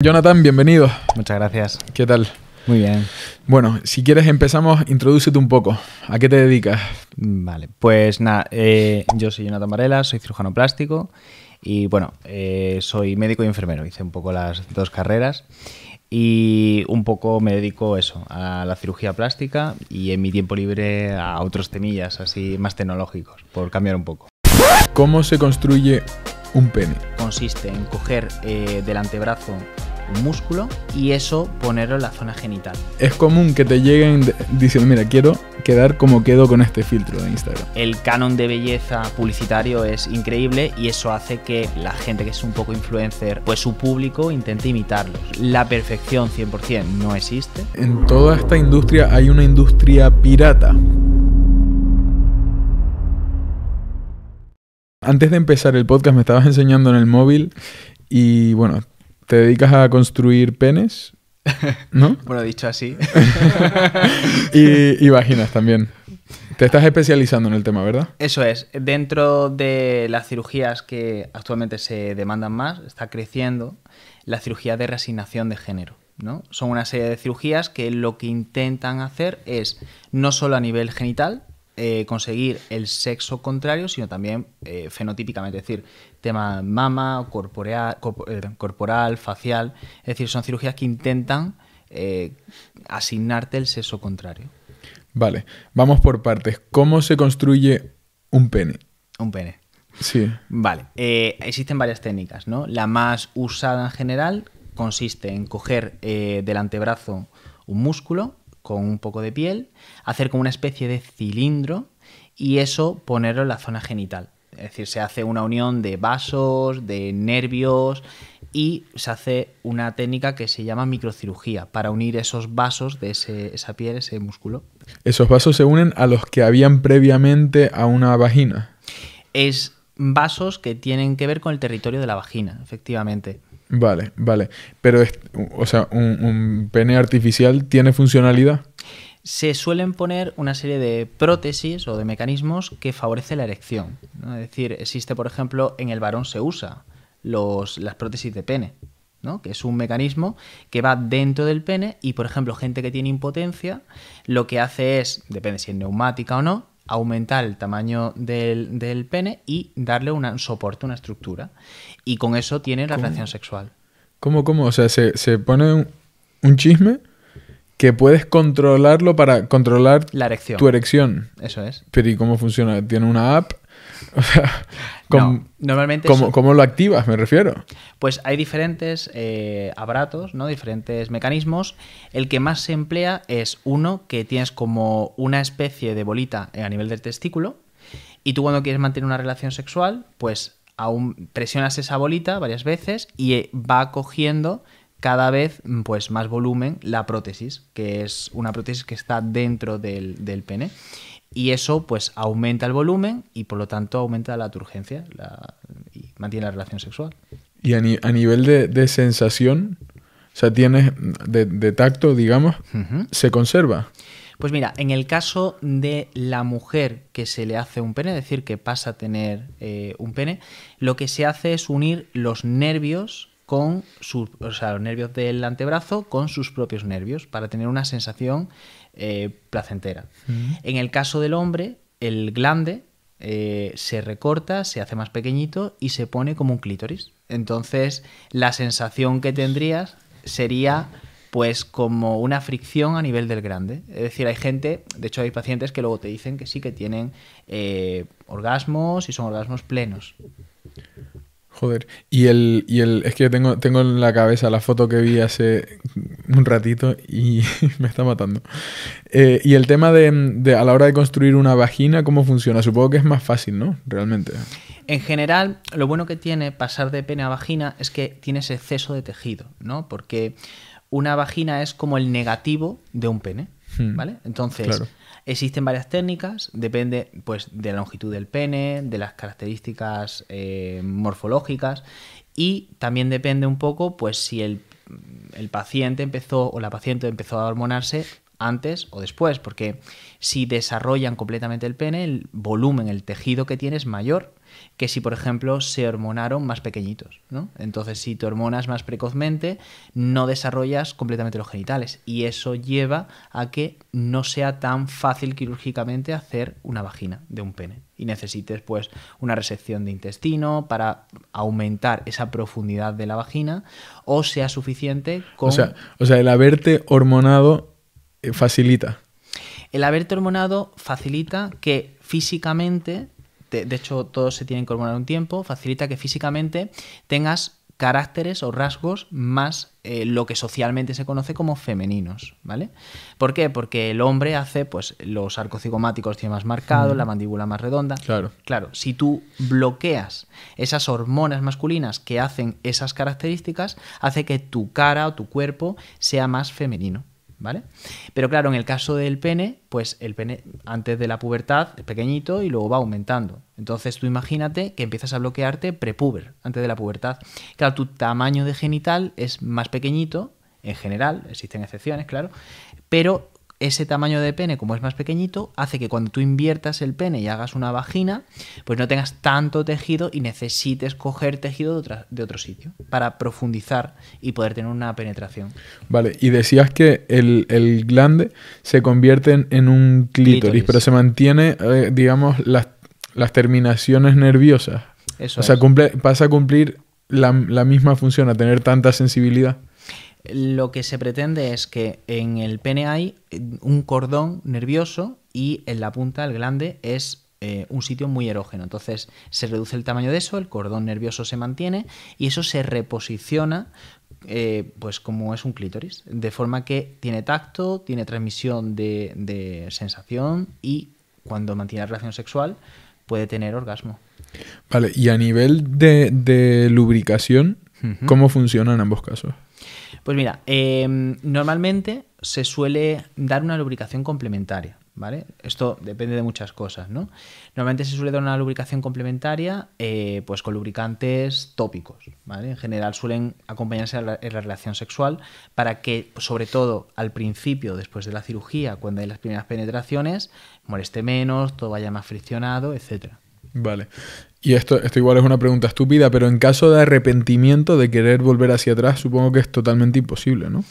Jonathan, bienvenido. Muchas gracias. ¿Qué tal? Muy bien. Bueno, si quieres empezamos, introdúcete un poco. ¿A qué te dedicas? Mm, vale, pues nada, eh, yo soy Jonathan Varela, soy cirujano plástico y bueno, eh, soy médico y enfermero, hice un poco las dos carreras y un poco me dedico eso, a la cirugía plástica y en mi tiempo libre a otros temillas así más tecnológicos, por cambiar un poco. ¿Cómo se construye un pene? Consiste en coger eh, del antebrazo músculo y eso ponerlo en la zona genital. Es común que te lleguen diciendo, mira, quiero quedar como quedo con este filtro de Instagram. El canon de belleza publicitario es increíble y eso hace que la gente que es un poco influencer, pues su público intente imitarlos. La perfección 100% no existe. En toda esta industria hay una industria pirata. Antes de empezar el podcast me estabas enseñando en el móvil y bueno, ¿Te dedicas a construir penes? ¿No? bueno, dicho así. y, vaginas también. Te estás especializando en el tema, ¿verdad? Eso es. Dentro de las cirugías que actualmente se demandan más, está creciendo la cirugía de reasignación de género. ¿no? Son una serie de cirugías que lo que intentan hacer es no solo a nivel genital, eh, conseguir el sexo contrario, sino también eh, fenotípicamente, decir, tema mama, eh, corporal, facial. Es decir, son cirugías que intentan eh, asignarte el sexo contrario. Vale, vamos por partes. ¿Cómo se construye un pene? Un pene. Sí. Vale, eh, existen varias técnicas, ¿no? La más usada en general consiste en coger del antebrazo un músculo con un poco de piel, hacer como una especie de cilindro y eso ponerlo en la zona genital. Es decir, se hace una unión de vasos, de nervios y se hace una técnica que se llama microcirugía para unir esos vasos de esa piel, ese músculo. ¿Esos vasos se unen a los que habían previamente a una vagina? Es vasos que tienen que ver con el territorio de la vagina, efectivamente. Vale, vale. Pero, o sea, un pene artificial tiene funcionalidad se suelen poner una serie de prótesis o de mecanismos que favorecen la erección. Es decir, existe, por ejemplo, en el varón se usa los, las prótesis de pene, ¿no? que es un mecanismo que va dentro del pene y, por ejemplo, gente que tiene impotencia, lo que hace es, depende si es neumática o no, aumentar el tamaño del, pene y darle un soporte, una estructura. Y con eso tiene la relación sexual. ¿Cómo, cómo? O sea, se, pone un chisme que puedes controlarlo para controlar tu erección. Eso es. Pero ¿y cómo funciona? ¿Tiene una app? O sea, normalmente ¿cómo, lo activas? Me refiero. Pues hay diferentes eh, ¿no? diferentes mecanismos. El que más se emplea es uno que tienes como una especie de bolita eh, a nivel del testículo. Y tú cuando quieres mantener una relación sexual, pues aún presionas esa bolita varias veces y eh, va cogiendo cada vez mm, pues, más volumen la prótesis, que es una prótesis que está dentro del, del pene. Y eso pues aumenta el volumen y por lo tanto aumenta la turgencia y mantiene la relación sexual. Y a, nivel de, sensación, o sea, tienes mm, de, tacto, digamos, se conserva. Pues mira, en el caso de la mujer que se le hace un pene, es decir, que pasa a tener eh, un pene, lo que se hace es unir los nervios con o sea, los nervios del antebrazo con sus propios nervios para tener una sensación eh, placentera. En el caso del hombre, el glande eh, se recorta, se hace más pequeñito y se pone como un clítoris. Entonces, la sensación que tendrías sería pues como una fricción a nivel del grande. Es decir, hay gente, de hecho hay pacientes que luego te dicen que sí que tienen eh, orgasmos y son orgasmos plenos. Joder. Y el, el, es que tengo, tengo en la cabeza la foto que vi hace un ratito y me está matando. Eh, y el tema de, a la hora de construir una vagina, ¿cómo funciona? Supongo que es más fácil, ¿no? Realmente. En general, lo bueno que tiene pasar de pene a vagina es que tienes exceso de tejido, ¿no? Porque una vagina es como el negativo de un pene, hmm, ¿vale? Entonces, Existen varias técnicas, depende pues, de la longitud del pene, de las características eh, morfológicas y también depende un poco pues, si el, el paciente empezó o la paciente empezó a hormonarse antes o después, porque si desarrollan completamente el pene, el volumen, el tejido que tiene es mayor que si, por ejemplo, se hormonaron más pequeñitos. ¿no? Entonces, si te hormonas más precozmente, no desarrollas completamente los genitales. Y eso lleva a que no sea tan fácil quirúrgicamente hacer una vagina de un pene. Y necesites, pues, una resección de intestino para aumentar esa profundidad de la vagina o sea suficiente con. O sea, o sea el haberte hormonado eh, facilita. El haberte hormonado facilita que físicamente de, hecho todos se tienen que hormonar un tiempo, facilita que físicamente tengas caracteres o rasgos más eh, lo que socialmente se conoce como femeninos, ¿vale? ¿Por qué? Porque el hombre hace, pues, los arcos cigomáticos tiene más marcado, la mandíbula más redonda. Claro. Claro, si tú bloqueas esas hormonas masculinas que hacen esas características, hace que tu cara o tu cuerpo sea más femenino. ¿vale? Pero claro, en el caso del pene, pues el pene antes de la pubertad es pequeñito y luego va aumentando. Entonces tú imagínate que empiezas a bloquearte prepuber, antes de la pubertad. Claro, tu tamaño de genital es más pequeñito, en general, existen excepciones, claro, pero ese tamaño de pene, como es más pequeñito, hace que cuando tú inviertas el pene y hagas una vagina, pues no tengas tanto tejido y necesites coger tejido de, de otro sitio para profundizar y poder tener una penetración. Vale, y decías que el, glande se convierte en, un clítoris, pero se mantiene, eh, digamos, las, las, terminaciones nerviosas. o sea, cumple, pasa a cumplir la misma función, a tener tanta sensibilidad. Lo que se pretende es que en el pene eh, hay un cordón nervioso y en la punta, el glande, es eh, un sitio muy erógeno. Entonces se reduce el tamaño de eso, el cordón nervioso se mantiene y eso se reposiciona eh, pues como es un clítoris, de forma que tiene tacto, tiene transmisión de, sensación y cuando mantiene la relación sexual puede tener orgasmo. Vale, y a nivel de, lubricación, ¿cómo funciona en ambos casos? Pues mira, em, normalmente se suele dar una lubricación complementaria. ¿Vale? Esto depende de muchas cosas, ¿no? Normalmente se suele dar una lubricación complementaria eh, pues con lubricantes tópicos, ¿vale? En general suelen acompañarse en la, la, relación sexual para que, sobre todo al principio, después de la cirugía, cuando hay las primeras penetraciones, moleste menos, todo vaya más friccionado, etcétera. Vale. Y esto, esto igual es una pregunta estúpida, pero en caso de arrepentimiento, de querer volver hacia atrás, supongo que es totalmente imposible, ¿no?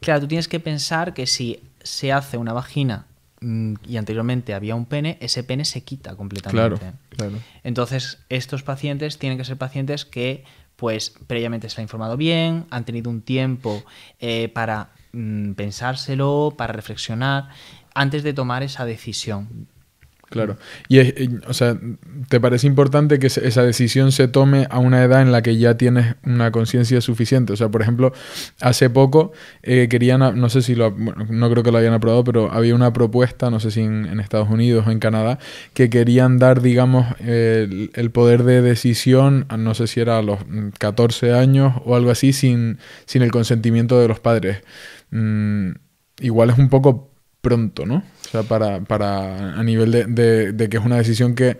Claro, tú tienes que pensar que si se hace una vagina mm, y anteriormente había un pene, ese pene se quita completamente. Claro, Entonces, estos pacientes tienen que ser pacientes que, pues, previamente se han informado bien, han tenido un tiempo eh, para mm, pensárselo, para reflexionar, antes de tomar esa decisión. Claro. Y, o sea, ¿te parece importante que esa decisión se tome a una edad en la que ya tienes una conciencia suficiente? O sea, por ejemplo, hace poco eh, querían, no sé si lo, bueno, no creo que lo hayan aprobado, pero había una propuesta, no sé si en, Estados Unidos o en Canadá, que querían dar, digamos, el, poder de decisión, no sé si era a los 14 mm, años o algo así, sin, sin el consentimiento de los padres. Mm, igual es un poco pronto, ¿no? O sea, para, para a nivel de, de, que es una decisión que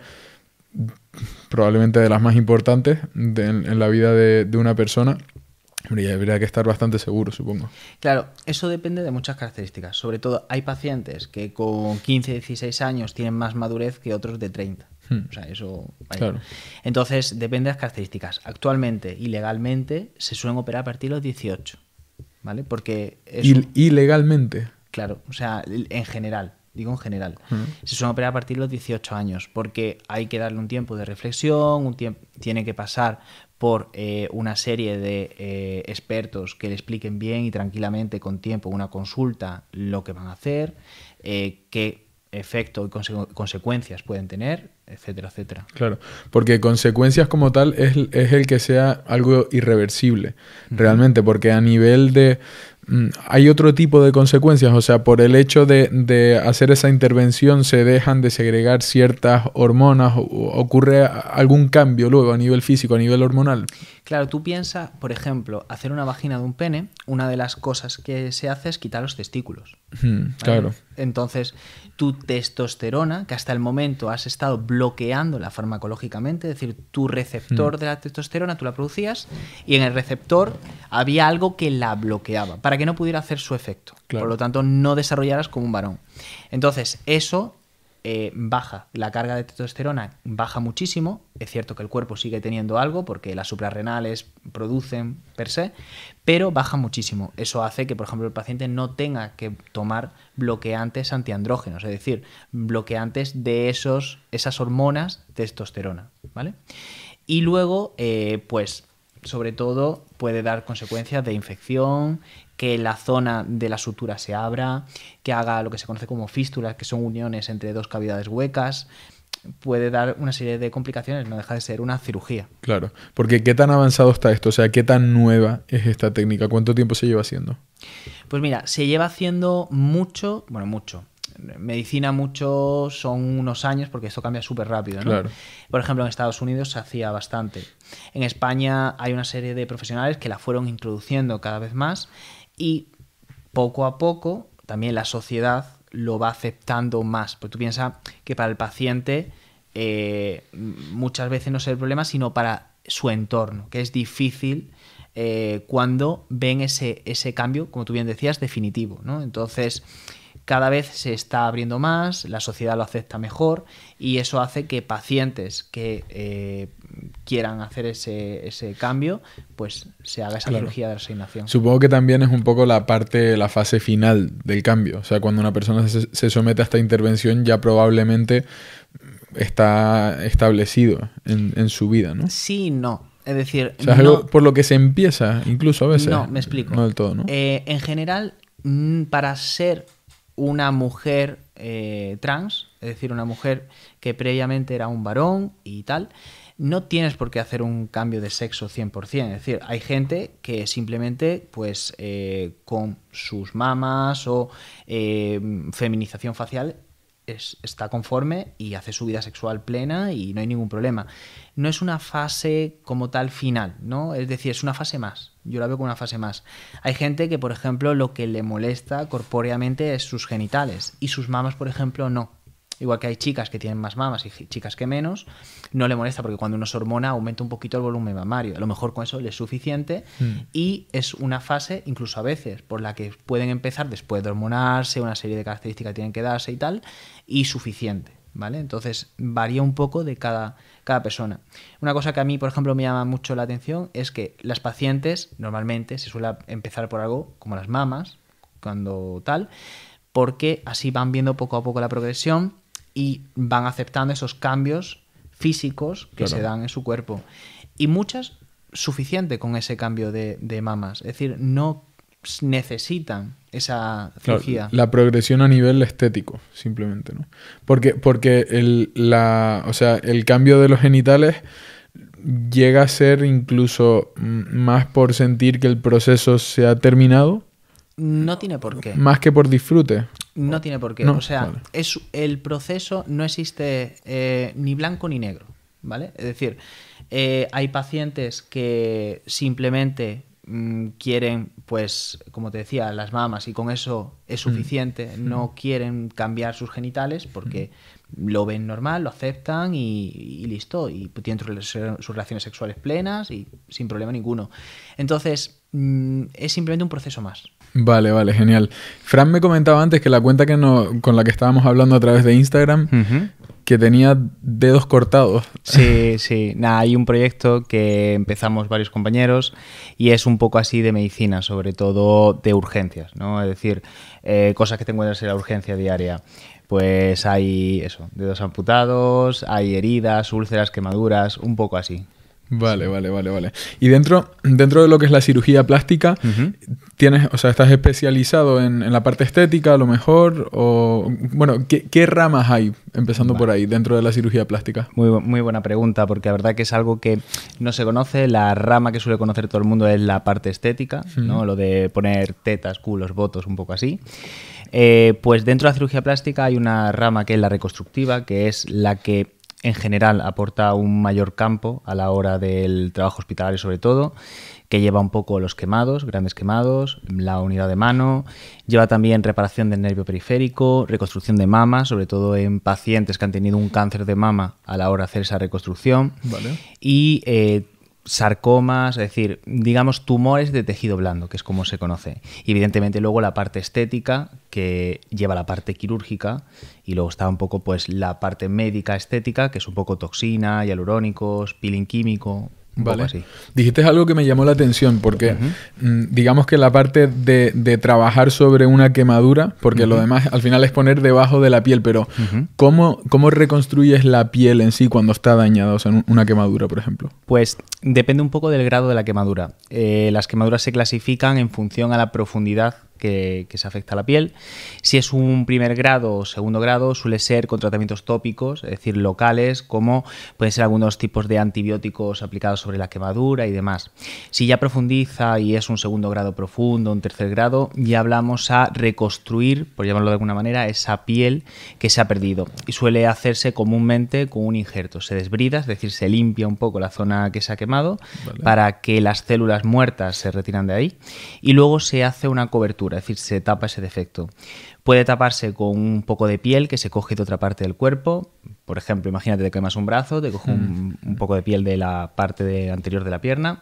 probablemente de las más importantes en, la vida de, una persona. habría que estar bastante seguro, supongo. Claro, eso depende de muchas características. Sobre todo, hay pacientes que con 15, 16 años tienen más madurez que otros de 30. Hmm. O sea, eso. Claro. Entonces, depende de las características. Actualmente ilegalmente se suelen operar a partir de los 18. ¿Vale? Porque. ¿Ilegalmente? claro. O sea, en general, digo en general. Se suele operar a partir de los 18 años, porque hay que darle un tiempo de reflexión, un tiempo, tiene que pasar por eh, una serie de eh, expertos que le expliquen bien y tranquilamente, con tiempo, una consulta, lo que van a hacer, eh, qué efecto y consecuencias pueden tener, etcétera, etcétera. Claro, porque consecuencias como tal es, el que sea algo irreversible, realmente, porque a nivel de Mm, hay otro tipo de consecuencias, o sea, por el hecho de, hacer esa intervención se dejan de segregar ciertas hormonas, o ocurre algún cambio luego a nivel físico, a nivel hormonal. Claro, tú piensas, por ejemplo, hacer una vagina de un pene, una de las cosas que se hace es quitar los testículos. Hmm, claro. Entonces, tu testosterona, que hasta el momento has estado bloqueándola farmacológicamente, es decir, tu hmm. receptor de la testosterona tú la producías y en el receptor había algo que la bloqueaba para que no pudiera hacer su efecto. Por lo tanto, no desarrollaras como un varón. Entonces, eso eh, baja, la carga de testosterona baja muchísimo, es cierto que el cuerpo sigue teniendo algo porque las suprarrenales producen per se, pero baja muchísimo. Eso hace que, por ejemplo, el paciente no tenga que tomar bloqueantes antiandrógenos, es decir, bloqueantes de esos, esas hormonas testosterona, ¿vale? Y luego, eh, pues, sobre todo, puede dar consecuencias de infección que la zona de la sutura se abra, que haga lo que se conoce como fístulas, que son uniones entre dos cavidades huecas, puede dar una serie de complicaciones, no deja de ser una cirugía. Claro, porque ¿qué tan avanzado está esto? O sea, ¿qué tan nueva es esta técnica? ¿Cuánto tiempo se lleva haciendo? Pues mira, se lleva haciendo mucho, bueno, mucho. Medicina mucho son unos años porque esto cambia súper rápido. ¿no? Por ejemplo, en Estados Unidos se hacía bastante. En España hay una serie de profesionales que la fueron introduciendo cada vez más y poco a poco también la sociedad lo va aceptando más. Porque tú piensas que para el paciente eh, muchas veces no es el problema, sino para su entorno, que es difícil eh, cuando ven ese, ese cambio, como tú bien decías, definitivo. ¿no? Entonces, cada vez se está abriendo más, la sociedad lo acepta mejor y eso hace que pacientes que eh, quieran hacer ese, ese cambio, pues se haga esa de resignación. Supongo que también es un poco la parte, la fase final del cambio. O sea, cuando una persona se, somete a esta intervención ya probablemente está establecido en, su vida, ¿no? Sí, no. Es decir, por lo que se empieza, incluso a veces. No, me explico. No del todo, ¿no? Eh, en general, para ser una mujer eh, trans, es decir, una mujer que previamente era un varón y tal, no tienes por qué hacer un cambio de sexo 100%. Es decir, hay gente que simplemente, pues, eh, con sus mamas o eh, feminización facial está conforme y hace su vida sexual plena y no hay ningún problema. No es una fase como tal final, ¿no? Es decir, es una fase más. Yo la veo como una fase más. Hay gente que, por ejemplo, lo que le molesta corpóreamente es sus genitales y sus mamas, por ejemplo, no. Igual que hay chicas que tienen más mamas y chicas que menos, no le molesta porque cuando uno se hormona aumenta un poquito el volumen mamario. A lo mejor con eso le es suficiente mm. y es una fase, incluso a veces, por la que pueden empezar después de hormonarse, una serie de características tienen que darse y tal, y suficiente. ¿Vale? Entonces varía un poco de cada, cada persona. Una cosa que a mí, por ejemplo, me llama mucho la atención es que las pacientes normalmente se suele empezar por algo como las mamas, cuando tal, porque así van viendo poco a poco la progresión y van aceptando esos cambios físicos que se dan en su cuerpo. Y muchas suficiente con ese cambio de, de mamas. Es decir, no necesitan esa cirugía. La, progresión a nivel estético, simplemente, ¿no? Porque, porque el, la, o sea, el cambio de los genitales llega a ser incluso más por sentir que el proceso se ha terminado. No tiene por qué. Más que por disfrute. No oh, tiene por qué. o sea, es, el proceso no existe eh, ni blanco ni negro, ¿vale? Es decir, eh, hay pacientes que simplemente mm, quieren, pues, como te decía, las mamas y con eso es mm, suficiente. No quieren cambiar sus genitales porque mm. lo ven normal, lo aceptan y, y listo. Y tienen sus relaciones sexuales plenas y sin problema ninguno. Entonces, Mm, es simplemente un proceso más. Vale, vale, genial. Fran me comentaba antes que la cuenta que no, con la que estábamos hablando a través de Instagram, que tenía dedos cortados. Sí, sí. hay un proyecto que empezamos varios compañeros y es un poco así de medicina, sobre todo de urgencias, ¿no? Es decir, eh, cosas que te encuentras en la urgencia diaria pues hay eso, dedos amputados, hay heridas, úlceras, quemaduras, un poco así. Vale, vale, vale, vale. Y dentro, dentro de lo que es la cirugía plástica, tienes, o sea, estás especializado en, la parte estética, a lo mejor, o bueno, ¿qué, ramas hay, empezando por ahí, dentro de la cirugía plástica? Muy, muy buena pregunta, porque la verdad que es algo que no se conoce. La rama que suele conocer todo el mundo es la parte estética, ¿no? Lo de poner tetas, culos, botos, un poco así. Eh, pues dentro de la cirugía plástica hay una rama que es la reconstructiva, que es la que en general aporta un mayor campo a la hora del trabajo hospitalario sobre todo, que lleva un poco los quemados, grandes quemados, la unidad de mano, lleva también reparación del nervio periférico, reconstrucción de mama, sobre todo en pacientes que han tenido un cáncer de mama a la hora de hacer esa reconstrucción, y eh, sarcomas, es decir, digamos tumores de tejido blando, que es como se conoce. evidentemente luego la parte estética, que lleva la parte quirúrgica, y luego está un poco pues la parte médica estética, que es un poco toxina, hialurónicos, peeling químico, Vale. Así. Dijiste algo que me llamó la atención, porque mm, digamos que la parte de, trabajar sobre una quemadura, porque lo demás al final es poner debajo de la piel, pero ¿cómo, ¿cómo, reconstruyes la piel en sí cuando está dañada, o sea, en una quemadura, por ejemplo? Pues depende un poco del grado de la quemadura. Eh, las quemaduras se clasifican en función a la profundidad que, se afecta a la piel. Si es un primer grado o segundo grado, suele ser con tratamientos tópicos, es decir, locales, como pueden ser algunos tipos de antibióticos aplicados sobre la quemadura y demás. Si ya profundiza y es un segundo grado profundo, un tercer grado, ya hablamos a reconstruir, por llamarlo de alguna manera, esa piel que se ha perdido. Y suele hacerse comúnmente con un injerto. Se desbrida, es decir, se limpia un poco la zona que se ha quemado para que las células muertas se retiran de ahí. Y luego se hace una cobertura es decir, se tapa ese defecto. Puede taparse con un poco de piel que se coge de otra parte del cuerpo. Por ejemplo, imagínate, te quemas un brazo, te coge un, mm. poco de piel de la parte anterior de la pierna.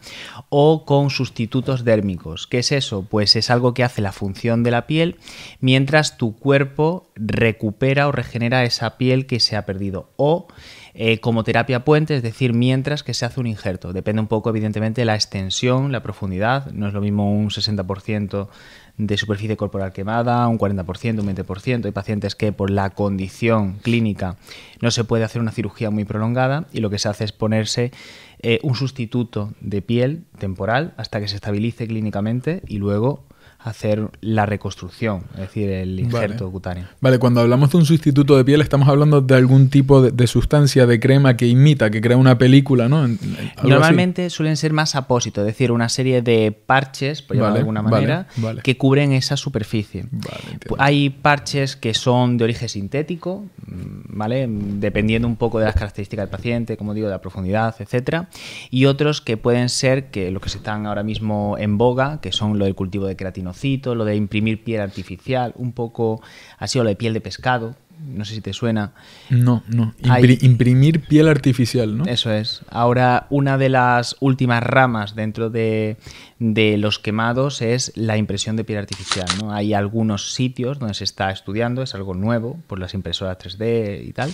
O con sustitutos dérmicos. ¿Qué es eso? Pues es algo que hace la función de la piel mientras tu cuerpo recupera o regenera esa piel que se ha perdido. O eh, como terapia puente, es decir, mientras que se hace un injerto. Depende un poco, evidentemente, de la extensión, la profundidad. No es lo mismo un 60% de superficie corporal quemada, un 40%, un 20%. Hay pacientes que por la condición clínica no se puede hacer una cirugía muy prolongada y lo que se hace es ponerse eh, un sustituto de piel temporal hasta que se estabilice clínicamente y luego hacer la reconstrucción, es decir, el injerto cutáneo. Vale, cuando hablamos de un sustituto de piel, estamos hablando de algún tipo de, sustancia, de crema que imita, que crea una película, ¿no? Normalmente suelen ser más apósitos, es decir, una serie de parches, por llamarlo de alguna manera, que cubren esa superficie. Hay parches que son de origen sintético, mm, ¿vale? Dependiendo un poco de las características del paciente, como digo, de la profundidad, etcétera, y otros que pueden ser que los que se están ahora mismo en boga, que son lo del cultivo de creatino lo de imprimir piel artificial, un poco ha sido lo de piel de pescado, no sé si te suena. No, no. Imprimir piel artificial, ¿no? Eso es. Ahora, una de las últimas ramas dentro de, de, los quemados es la impresión de piel artificial, ¿no? Hay algunos sitios donde se está estudiando, es algo nuevo, por las impresoras 3D y tal,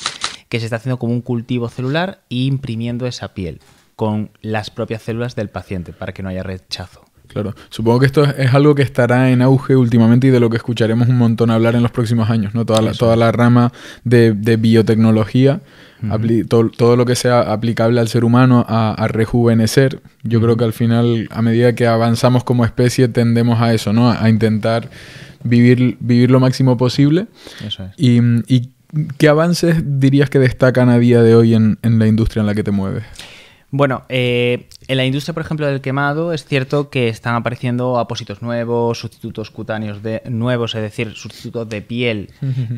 que se está haciendo como un cultivo celular e imprimiendo esa piel con las propias células del paciente para que no haya rechazo. Claro, supongo que esto es algo que estará en auge últimamente y de lo que escucharemos un montón hablar en los próximos años, ¿no? Toda la, toda la rama de, biotecnología, todo, lo que sea aplicable al ser humano a, rejuvenecer. Yo creo que al final, a medida que avanzamos como especie, tendemos a eso, ¿no? A, intentar vivir, vivir lo máximo posible. Eso es. y, qué avances dirías que destacan a día de hoy en, en la industria en la que te mueves? Bueno, eh, en la industria, por ejemplo, del quemado, es cierto que están apareciendo apósitos nuevos, sustitutos cutáneos nuevos, es decir, sustitutos de piel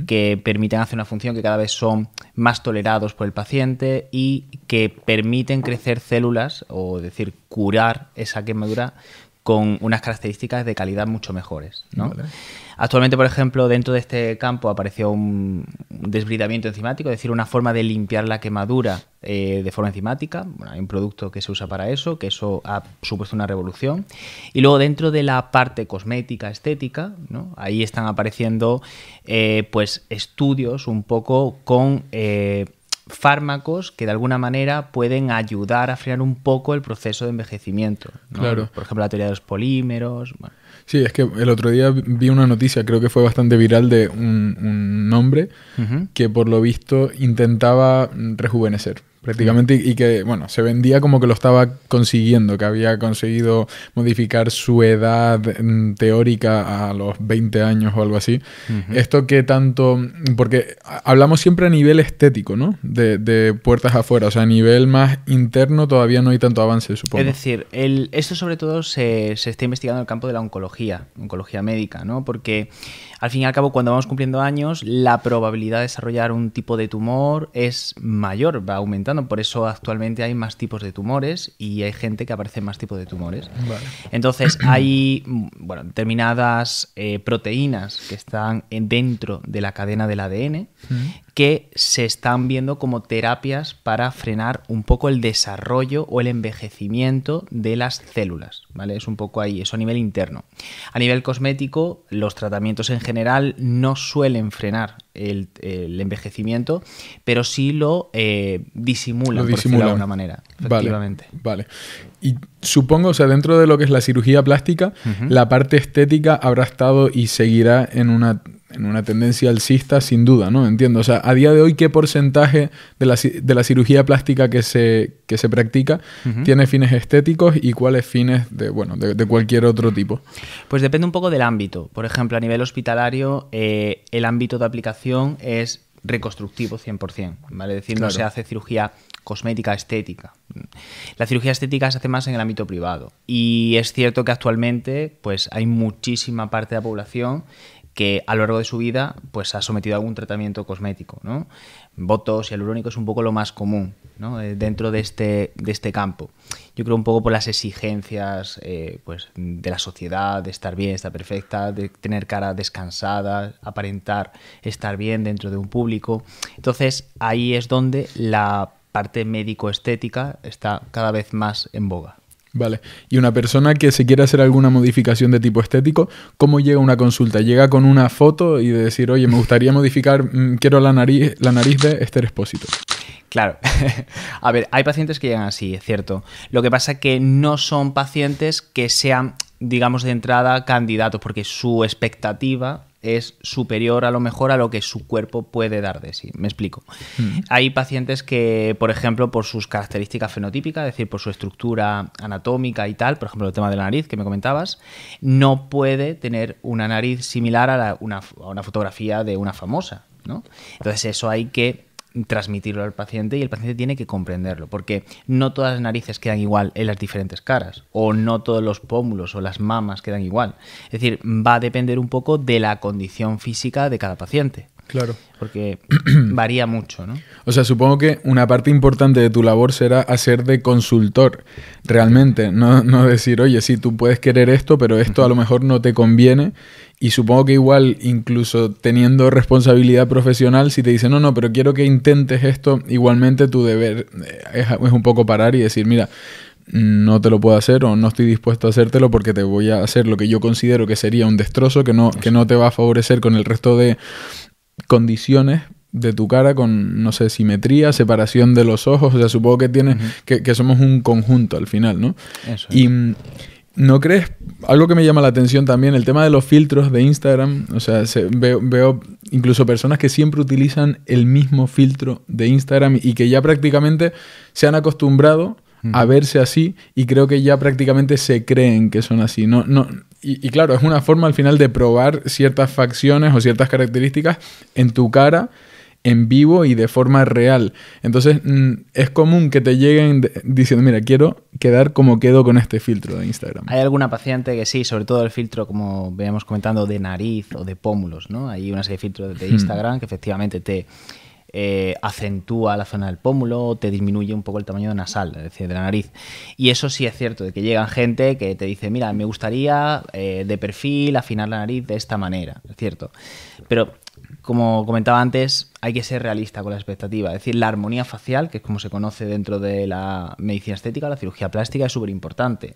que permiten hacer una función que cada vez son más tolerados por el paciente y que permiten crecer células, o decir, curar esa quemadura con unas características de calidad mucho mejores. ¿no? Actualmente, por ejemplo, dentro de este campo apareció un desbridamiento enzimático, es decir, una forma de limpiar la quemadura eh, de forma enzimática. hay un producto que se usa para eso, que eso ha supuesto una revolución. Y luego dentro de la parte cosmética, estética, ahí están apareciendo eh, pues estudios un poco con... Eh, fármacos que de alguna manera pueden ayudar a frenar un poco el proceso de envejecimiento. Por ejemplo, la teoría de los polímeros. Sí, es que el otro día vi una noticia, creo que fue bastante viral, de un, hombre que por lo visto intentaba rejuvenecer prácticamente, y que, bueno, se vendía como que lo estaba consiguiendo, que había conseguido modificar su edad mm, teórica a los 20 años o algo así. Esto que tanto, porque hablamos siempre a nivel estético, ¿no? De, de, puertas afuera, o sea, a nivel más interno todavía no hay tanto avance, supongo. Es decir, el, esto sobre todo se, se está investigando en el campo de la oncología, oncología médica, ¿no? Porque al fin y al cabo, cuando vamos cumpliendo años, la probabilidad de desarrollar un tipo de tumor es mayor, va aumentando. Por eso actualmente hay más tipos de tumores y hay gente que aparece en más tipos de tumores. Entonces, hay mm, bueno, determinadas eh, proteínas que están dentro de la cadena del ADN que se están viendo como terapias para frenar un poco el desarrollo o el envejecimiento de las células, ¿vale? Es un poco ahí, eso a nivel interno. A nivel cosmético, los tratamientos en general no suelen frenar el, envejecimiento, pero sí lo eh, disimulan, de alguna manera, efectivamente. Vale, Y supongo, o sea, dentro de lo que es la cirugía plástica, la parte estética habrá estado y seguirá en una en una tendencia alcista sin duda, ¿no? Entiendo. O sea, a día de hoy, ¿qué porcentaje de la, cirugía plástica que se, se practica tiene fines estéticos y cuáles fines de, bueno, de, cualquier otro tipo? Pues depende un poco del ámbito. Por ejemplo, a nivel hospitalario, eh, el ámbito de aplicación es reconstructivo 100%, ¿vale? Es decir, no se hace cirugía cosmética estética. La cirugía estética se hace más en el ámbito privado y es cierto que actualmente pues hay muchísima parte de la población que a lo largo de su vida pues ha sometido a algún tratamiento cosmético, ¿no? Botox y alurónico es un poco lo más común eh, dentro de este, de este campo. Yo creo un poco por las exigencias eh, pues, de la sociedad, de estar bien, estar perfecta, de tener cara descansada, aparentar estar bien dentro de un público. Entonces ahí es donde la parte médico-estética está cada vez más en boga. Vale. Y una persona que se quiere hacer alguna modificación de tipo estético, ¿cómo llega a una consulta? ¿Llega con una foto y decir, oye, me gustaría modificar, mm, quiero la nariz, la nariz de Esther Espósito Claro. a ver, hay pacientes que llegan así, es cierto. Lo que pasa es que no son pacientes que sean digamos de entrada candidatos porque su expectativa es superior a lo mejor a lo que su cuerpo puede dar de sí. Me explico. Hmm. Hay pacientes que, por ejemplo, por sus características fenotípicas, es decir, por su estructura anatómica y tal, por ejemplo, el tema de la nariz que me comentabas, no puede tener una nariz similar a, una, a una fotografía de una famosa. ¿no? Entonces eso hay que transmitirlo al paciente y el paciente tiene que comprenderlo, porque no todas las narices quedan igual en las diferentes caras, o no todos los pómulos o las mamas quedan igual. Es decir, va a depender un poco de la condición física de cada paciente. Claro. Porque varía mucho, ¿no? O sea, supongo que una parte importante de tu labor será hacer de consultor, realmente. No, no decir, oye, sí, tú puedes querer esto, pero esto a lo mejor no te conviene. Y supongo que igual, incluso teniendo responsabilidad profesional, si te dicen, no, no, pero quiero que intentes esto, igualmente tu deber eh, es, es un poco parar y decir, mira, no te lo puedo hacer o no estoy dispuesto a hacértelo porque te voy a hacer lo que yo considero que sería un destrozo, que no, que no te va a favorecer con el resto de, condiciones de tu cara con, no sé, simetría, separación de los ojos, o sea, supongo que tienes, que, que, somos un conjunto al final, ¿no? Eso Y mm, no crees, algo que me llama la atención también, el tema de los filtros de Instagram, o sea, se, veo, veo, incluso personas que siempre utilizan el mismo filtro de Instagram y que ya prácticamente se han acostumbrado a verse así y creo que ya prácticamente se creen que son así, no, no y, claro, es una forma al final de probar ciertas facciones o ciertas características en tu cara en vivo y de forma real. Entonces mm, es común que te lleguen diciendo, mira, quiero quedar como quedo con este filtro de Instagram. Hay alguna paciente que sí, sobre todo el filtro, como veíamos comentando, de nariz o de pómulos, ¿no? Hay una serie de filtros de hmm. Instagram que efectivamente te eh, acentúa la zona del pómulo, te disminuye un poco el tamaño nasal, es decir, de la nariz. Y eso sí es cierto, de que llegan gente que te dice, mira, me gustaría eh, de perfil afinar la nariz de esta manera, es cierto. Pero como comentaba antes, hay que ser realista con la expectativa. Es decir, la armonía facial, que es como se conoce dentro de la medicina estética, la cirugía plástica, es súper importante.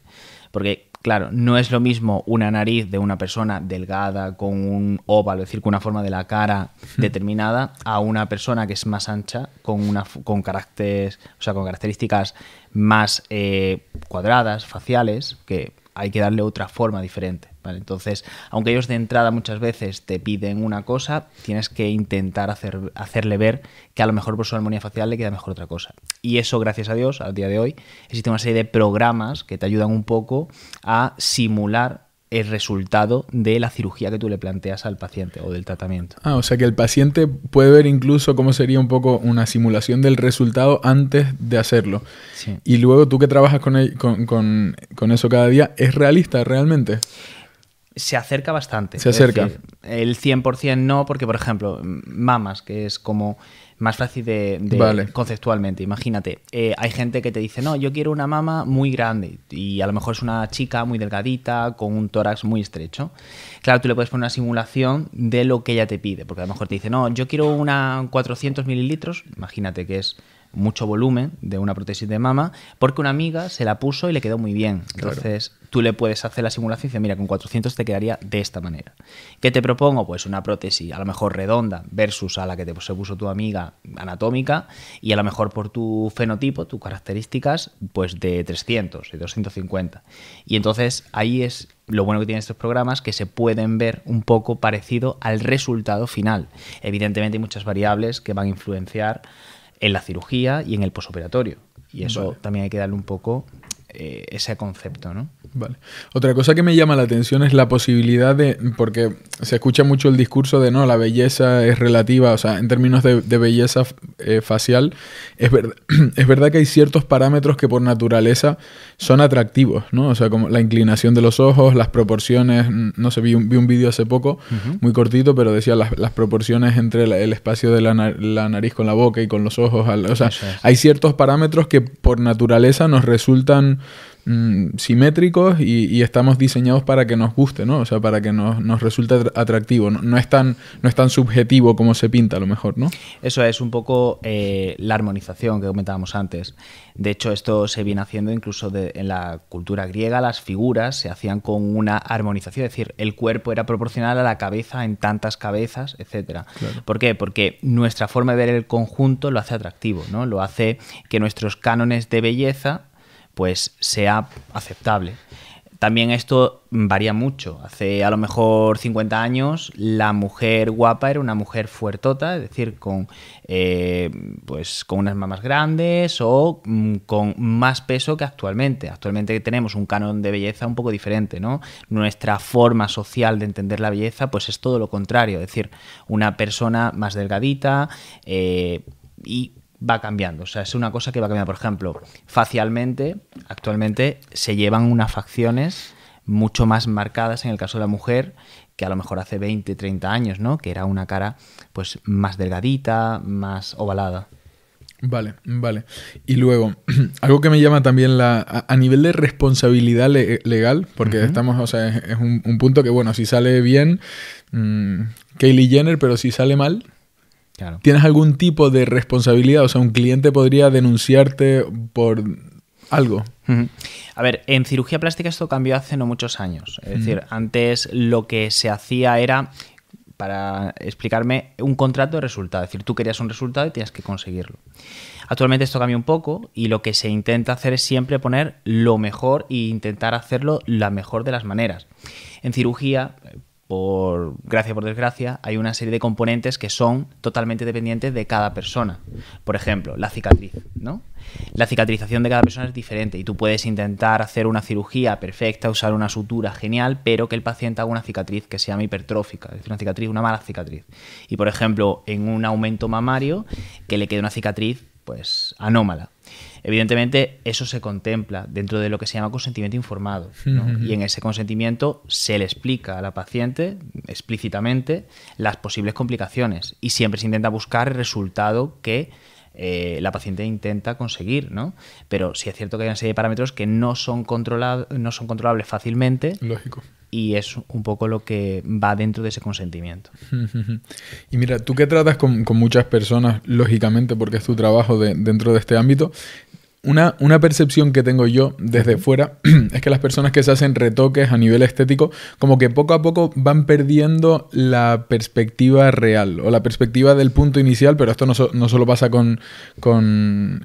Porque Claro, no es lo mismo una nariz de una persona delgada con un óvalo, es decir, con una forma de la cara hmm. determinada, a una persona que es más ancha, con, una, con, caracteres, o sea, con características más eh, cuadradas, faciales, que hay que darle otra forma diferente. Entonces, aunque ellos de entrada muchas veces te piden una cosa, tienes que intentar hacer, hacerle ver que a lo mejor por su armonía facial le queda mejor otra cosa. Y eso, gracias a Dios, al día de hoy, existe una serie de programas que te ayudan un poco a simular el resultado de la cirugía que tú le planteas al paciente o del tratamiento. Ah, o sea que el paciente puede ver incluso cómo sería un poco una simulación del resultado antes de hacerlo. Sí. Y luego tú que trabajas con, con eso cada día, ¿es realista realmente? se acerca bastante. Se acerca. el 100% no, porque, por ejemplo, mamas, que es como más fácil de, conceptualmente. Imagínate, eh, hay gente que te dice, no, yo quiero una mama muy grande y a lo mejor es una chica muy delgadita, con un tórax muy estrecho. Claro, tú le puedes poner una simulación de lo que ella te pide, porque a lo mejor te dice, no, yo quiero una 400 mililitros, imagínate que es mucho volumen de una prótesis de mama, porque una amiga se la puso y le quedó muy bien. Entonces, tú le puedes hacer la simulación y decir, mira, con 400 te quedaría de esta manera. ¿Qué te propongo? Pues una prótesis a lo mejor redonda versus a la que te se puso tu amiga anatómica y a lo mejor por tu fenotipo, tus características, pues de 300, de 250. Y entonces ahí es lo bueno que tienen estos programas que se pueden ver un poco parecido al resultado final. Evidentemente hay muchas variables que van a influenciar en la cirugía y en el posoperatorio. Y eso también hay que darle un poco eh, ese concepto, ¿no? Vale. Otra cosa que me llama la atención es la posibilidad de, porque se escucha mucho el discurso de no, la belleza es relativa, o sea, en términos de, belleza eh, facial, es, es verdad que hay ciertos parámetros que por naturaleza son atractivos, ¿no? O sea, como la inclinación de los ojos, las proporciones, no sé, vi un, vi un vídeo hace poco, muy cortito, pero decía las, proporciones entre el espacio de la, nariz con la boca y con los ojos, o sea, hay ciertos parámetros que por naturaleza nos resultan Mm, simétricos y, estamos diseñados para que nos guste, ¿no? O sea, para que nos, resulte atractivo. No, es tan, no es tan subjetivo como se pinta a lo mejor, ¿no? Eso es un poco eh, la armonización que comentábamos antes. De hecho, esto se viene haciendo incluso en la cultura griega, las figuras se hacían con una armonización, es decir, el cuerpo era proporcional a la cabeza en tantas cabezas, etc. ¿Por qué? Porque nuestra forma de ver el conjunto lo hace atractivo, ¿no? Lo hace que nuestros cánones de belleza pues sea aceptable. También esto varía mucho. Hace a lo mejor 50 años la mujer guapa era una mujer fuertota, es decir, con, eh, pues, con unas mamas grandes o mm, con más peso que actualmente. Actualmente tenemos un canon de belleza un poco diferente, ¿no? Nuestra forma social de entender la belleza pues es todo lo contrario, es decir, una persona más delgadita eh, y va cambiando. O sea, es una cosa que va cambiando. Por ejemplo, facialmente, actualmente se llevan unas facciones mucho más marcadas en el caso de la mujer que a lo mejor hace 20, 30 años, ¿no? Que era una cara pues más delgadita, más ovalada. Vale, vale. Y luego, algo que me llama también la. A, nivel de responsabilidad legal, porque estamos, o sea, es, un, punto que, bueno, si sale bien, mm, Kaylee Jenner, pero si sale mal, ¿Tienes algún tipo de responsabilidad? O sea, un cliente podría denunciarte por algo. A ver, en cirugía plástica esto cambió hace no muchos años. Es decir, antes lo que se hacía era para explicarme un contrato de resultado. Es decir, tú querías un resultado y tienes que conseguirlo. Actualmente esto cambia un poco y lo que se intenta hacer es siempre poner lo mejor e intentar hacerlo la mejor de las maneras. En cirugía, por gracia por desgracia, hay una serie de componentes que son totalmente dependientes de cada persona. Por ejemplo, la cicatriz, ¿no? La cicatrización de cada persona es diferente y tú puedes intentar hacer una cirugía perfecta, usar una sutura genial, pero que el paciente haga una cicatriz que se llama hipertrófica, es decir, una cicatriz, una mala cicatriz. Y por ejemplo, en un aumento mamario, que le quede una cicatriz pues anómala. Evidentemente, eso se contempla dentro de lo que se llama consentimiento informado. Y en ese consentimiento se le explica a la paciente explícitamente las posibles complicaciones y siempre se intenta buscar el resultado que eh, la paciente intenta conseguir, Pero sí es cierto que hay una serie de parámetros que no son, no son controlables fácilmente. Lógico. Y es un poco lo que va dentro de ese consentimiento. Y mira, tú que tratas con, muchas personas, lógicamente, porque es tu trabajo dentro de este ámbito, una, percepción que tengo yo desde fuera es que las personas que se hacen retoques a nivel estético, como que poco a poco van perdiendo la perspectiva real o la perspectiva del punto inicial, pero esto no, solo pasa con,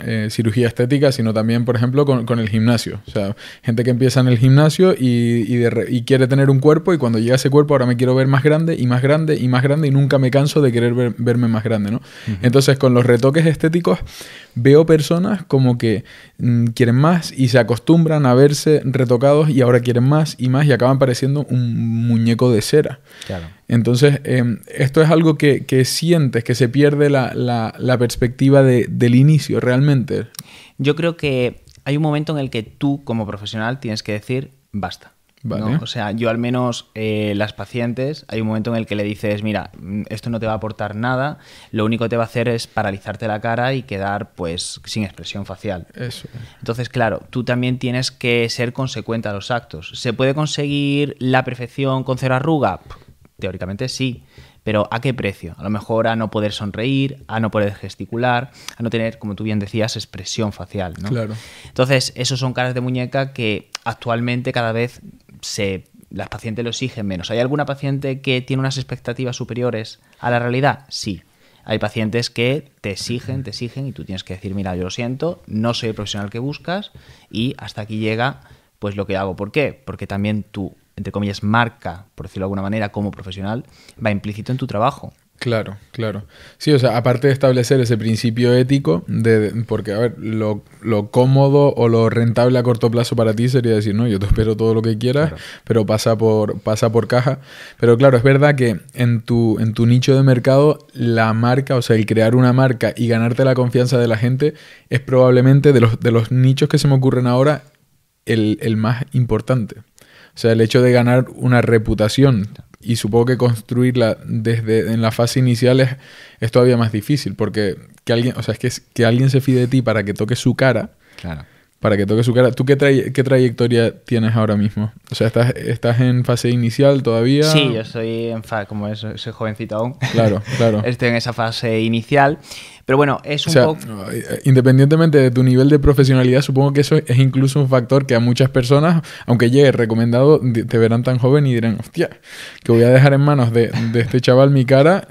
eh, cirugía estética, sino también, por ejemplo, con, el gimnasio. O sea, gente que empieza en el gimnasio y, quiere tener un cuerpo y cuando llega ese cuerpo ahora me quiero ver más grande y más grande y más grande y nunca me canso de querer verme más grande, ¿no? Entonces, con los retoques estéticos veo personas como que mm, quieren más y se acostumbran a verse retocados y ahora quieren más y más y acaban pareciendo un muñeco de cera. Entonces, em, esto es algo que, sientes, que se pierde la, perspectiva del inicio realmente. Yo creo que hay un momento en el que tú como profesional tienes que decir, basta. O sea, yo al menos eh, las pacientes, hay un momento en el que le dices, mira, mm, esto no te va a aportar nada, lo único que te va a hacer es paralizarte la cara y quedar pues sin expresión facial. Eso. Entonces, claro, tú también tienes que ser consecuente a los actos. ¿Se puede conseguir la perfección con cero arruga? teóricamente sí, pero ¿a qué precio? A lo mejor a no poder sonreír, a no poder gesticular, a no tener, como tú bien decías, expresión facial. Claro. Entonces, esos son caras de muñeca que actualmente cada vez se, las pacientes lo exigen menos. ¿Hay alguna paciente que tiene unas expectativas superiores a la realidad? Sí. Hay pacientes que te exigen, te exigen y tú tienes que decir, mira, yo lo siento, no soy el profesional que buscas y hasta aquí llega pues lo que hago. ¿Por qué? Porque también tú, entre comillas, marca, por decirlo de alguna manera, como profesional, va implícito en tu trabajo. Claro, claro. Sí, o sea, aparte de establecer ese principio ético, de, porque, a ver, lo, cómodo o lo rentable a corto plazo para ti sería decir, no, yo te espero todo lo que quieras, pero pasa por, pasa por caja. Pero claro, es verdad que en tu, en tu nicho de mercado, la marca, o sea, el crear una marca y ganarte la confianza de la gente es probablemente de los, de los nichos que se me ocurren ahora el, el más importante. O sea, el hecho de ganar una reputación y supongo que construirla desde en la fase inicial es, todavía más difícil, porque que alguien, o sea, es que, que alguien se fide de ti para que toque su cara. Claro para que toque su cara. ¿Tú qué, qué trayectoria tienes ahora mismo? O sea, ¿estás, ¿estás en fase inicial todavía? Sí, yo soy en fa como es, ese jovencito aún. Claro, claro. Estoy en esa fase inicial. Pero bueno, es un poco... Eh, eh, independientemente de tu nivel de profesionalidad, supongo que eso es incluso un factor que a muchas personas, aunque llegue recomendado, te verán tan joven y dirán, hostia, que voy a dejar en manos de, de este chaval mi cara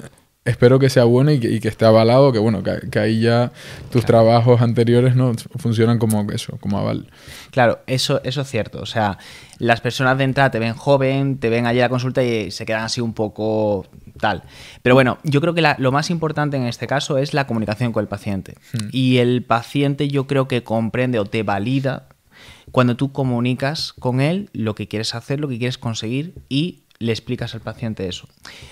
espero que sea bueno y que, esté avalado, que bueno, que, ahí ya tus trabajos anteriores no funcionan como eso, como aval. Claro, eso, eso es cierto. O sea, las personas de entrada te ven joven, te ven allí a la consulta y se quedan así un poco tal. Pero bueno, yo creo que lo más importante en este caso es la comunicación con el paciente. Hmm. Y el paciente yo creo que comprende o te valida cuando tú comunicas con él lo que quieres hacer, lo que quieres conseguir y le explicas al paciente eso.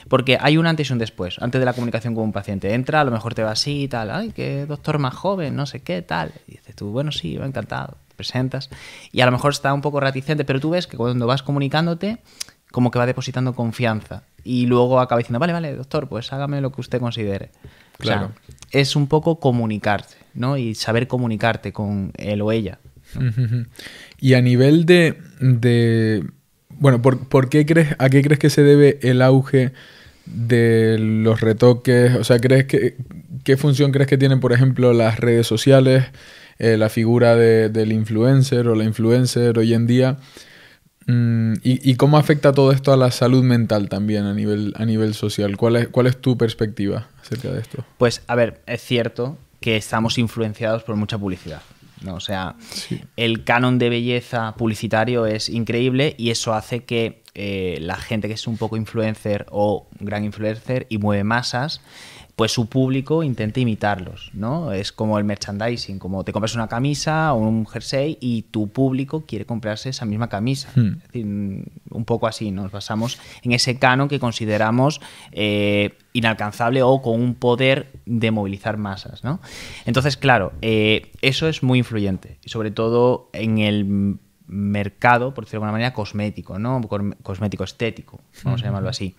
Porque hay un antes y un después, antes de la comunicación con un paciente. Entra, a lo mejor te va así y tal, ay, qué doctor más joven, no sé qué, tal. Y dices tú, bueno, sí, va encantado, te presentas. Y a lo mejor está un poco reticente, pero tú ves que cuando vas comunicándote, como que va depositando confianza. Y luego acaba diciendo, vale, vale, doctor, pues hágame lo que usted considere. Claro. es un poco comunicarte, ¿no? Y saber comunicarte con él o ella. Y a nivel de bueno, ¿por, por qué crees, ¿a qué crees que se debe el auge de los retoques? O sea, ¿crees que, ¿qué función crees que tienen, por ejemplo, las redes sociales, eh, la figura del influencer o la influencer hoy en día? Mm, y, y, cómo afecta todo esto a la salud mental también a nivel, a nivel social? ¿Cuál es, ¿Cuál es tu perspectiva acerca de esto? Pues, a ver, es cierto que estamos influenciados por mucha publicidad. ¿no? O sea, el canon de belleza publicitario es increíble y eso hace que eh, la gente que es un poco influencer o gran influencer y mueve masas, pues su público intenta imitarlos, ¿no? Es como el merchandising, como te compras una camisa o un jersey y tu público quiere comprarse esa misma camisa. Hmm. Mm, un poco así, nos basamos en ese canon que consideramos eh, inalcanzable o con un poder de movilizar masas, ¿no? Entonces, claro, eh, eso es muy influyente, y sobre todo en el mercado, por decirlo de alguna manera, cosmético, ¿no? Cosmético estético, vamos a hmm. llamarlo así.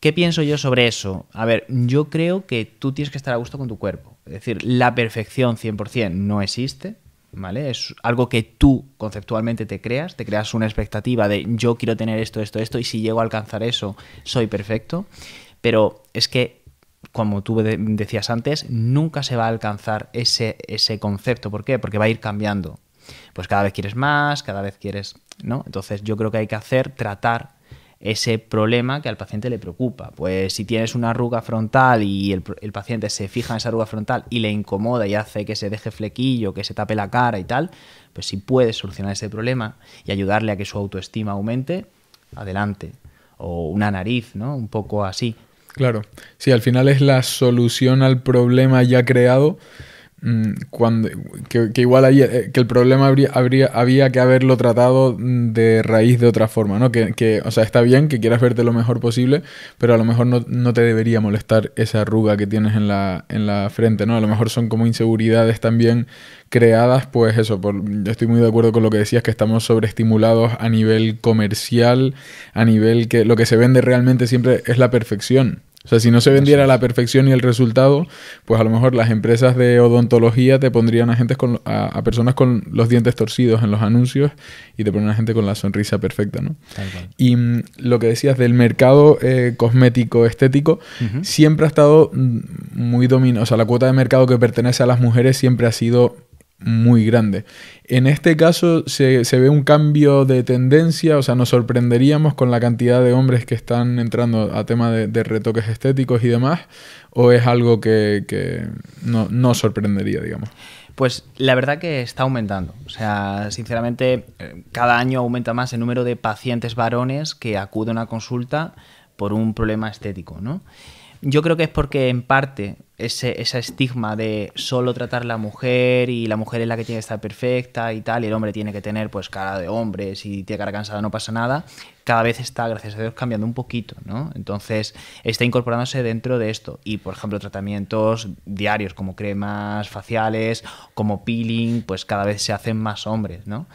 ¿Qué pienso yo sobre eso? A ver, yo creo que tú tienes que estar a gusto con tu cuerpo. Es decir, la perfección 100% no existe, ¿vale? Es algo que tú conceptualmente te creas, te creas una expectativa de yo quiero tener esto, esto, esto, y si llego a alcanzar eso, soy perfecto. Pero es que, como tú decías antes, nunca se va a alcanzar ese, ese concepto. ¿Por qué? Porque va a ir cambiando. Pues cada vez quieres más, cada vez quieres, ¿no? Entonces yo creo que hay que hacer, tratar ese problema que al paciente le preocupa. Pues si tienes una arruga frontal y el, paciente se fija en esa arruga frontal y le incomoda y hace que se deje flequillo, que se tape la cara y tal, pues si puedes solucionar ese problema y ayudarle a que su autoestima aumente, adelante. O una nariz, ¿no? Un poco así. Claro, sí, al final es la solución al problema ya creado Mm, cuando, que, igual eh, que el problema habría, había que haberlo tratado mm, de raíz de otra forma, ¿no? Que, que, o sea, está bien que quieras verte lo mejor posible, pero a lo mejor no, no, te debería molestar esa arruga que tienes en la, en la frente, ¿no? A lo mejor son como inseguridades también creadas, pues eso, yo estoy muy de acuerdo con lo que decías, que estamos sobreestimulados a nivel comercial, a nivel que lo que se vende realmente siempre es la perfección. O sea, si no se vendiera la perfección y el resultado, pues a lo mejor las empresas de odontología te pondrían a, gente con, a, personas con los dientes torcidos en los anuncios y te ponen a gente con la sonrisa perfecta, ¿no? Y mm, lo que decías del mercado eh, cosmético estético, siempre ha estado mm, muy dominado, o sea, la cuota de mercado que pertenece a las mujeres siempre ha sido muy grande. En este caso se, ve un cambio de tendencia, o sea, nos sorprenderíamos con la cantidad de hombres que están entrando a tema de, retoques estéticos y demás, o es algo que, que no, sorprendería, digamos. Pues la verdad que está aumentando. O sea, sinceramente, eh, cada año aumenta más el número de pacientes varones que acuden a consulta por un problema estético, ¿no? Yo creo que es porque en parte ese, ese, estigma de solo tratar la mujer y la mujer es la que tiene que estar perfecta y tal, y el hombre tiene que tener pues cara de hombre, si tiene cara cansada no pasa nada, cada vez está, gracias a Dios, cambiando un poquito, ¿no? Entonces está incorporándose dentro de esto. Y por ejemplo, tratamientos diarios como cremas faciales, como peeling, pues cada vez se hacen más hombres, ¿no?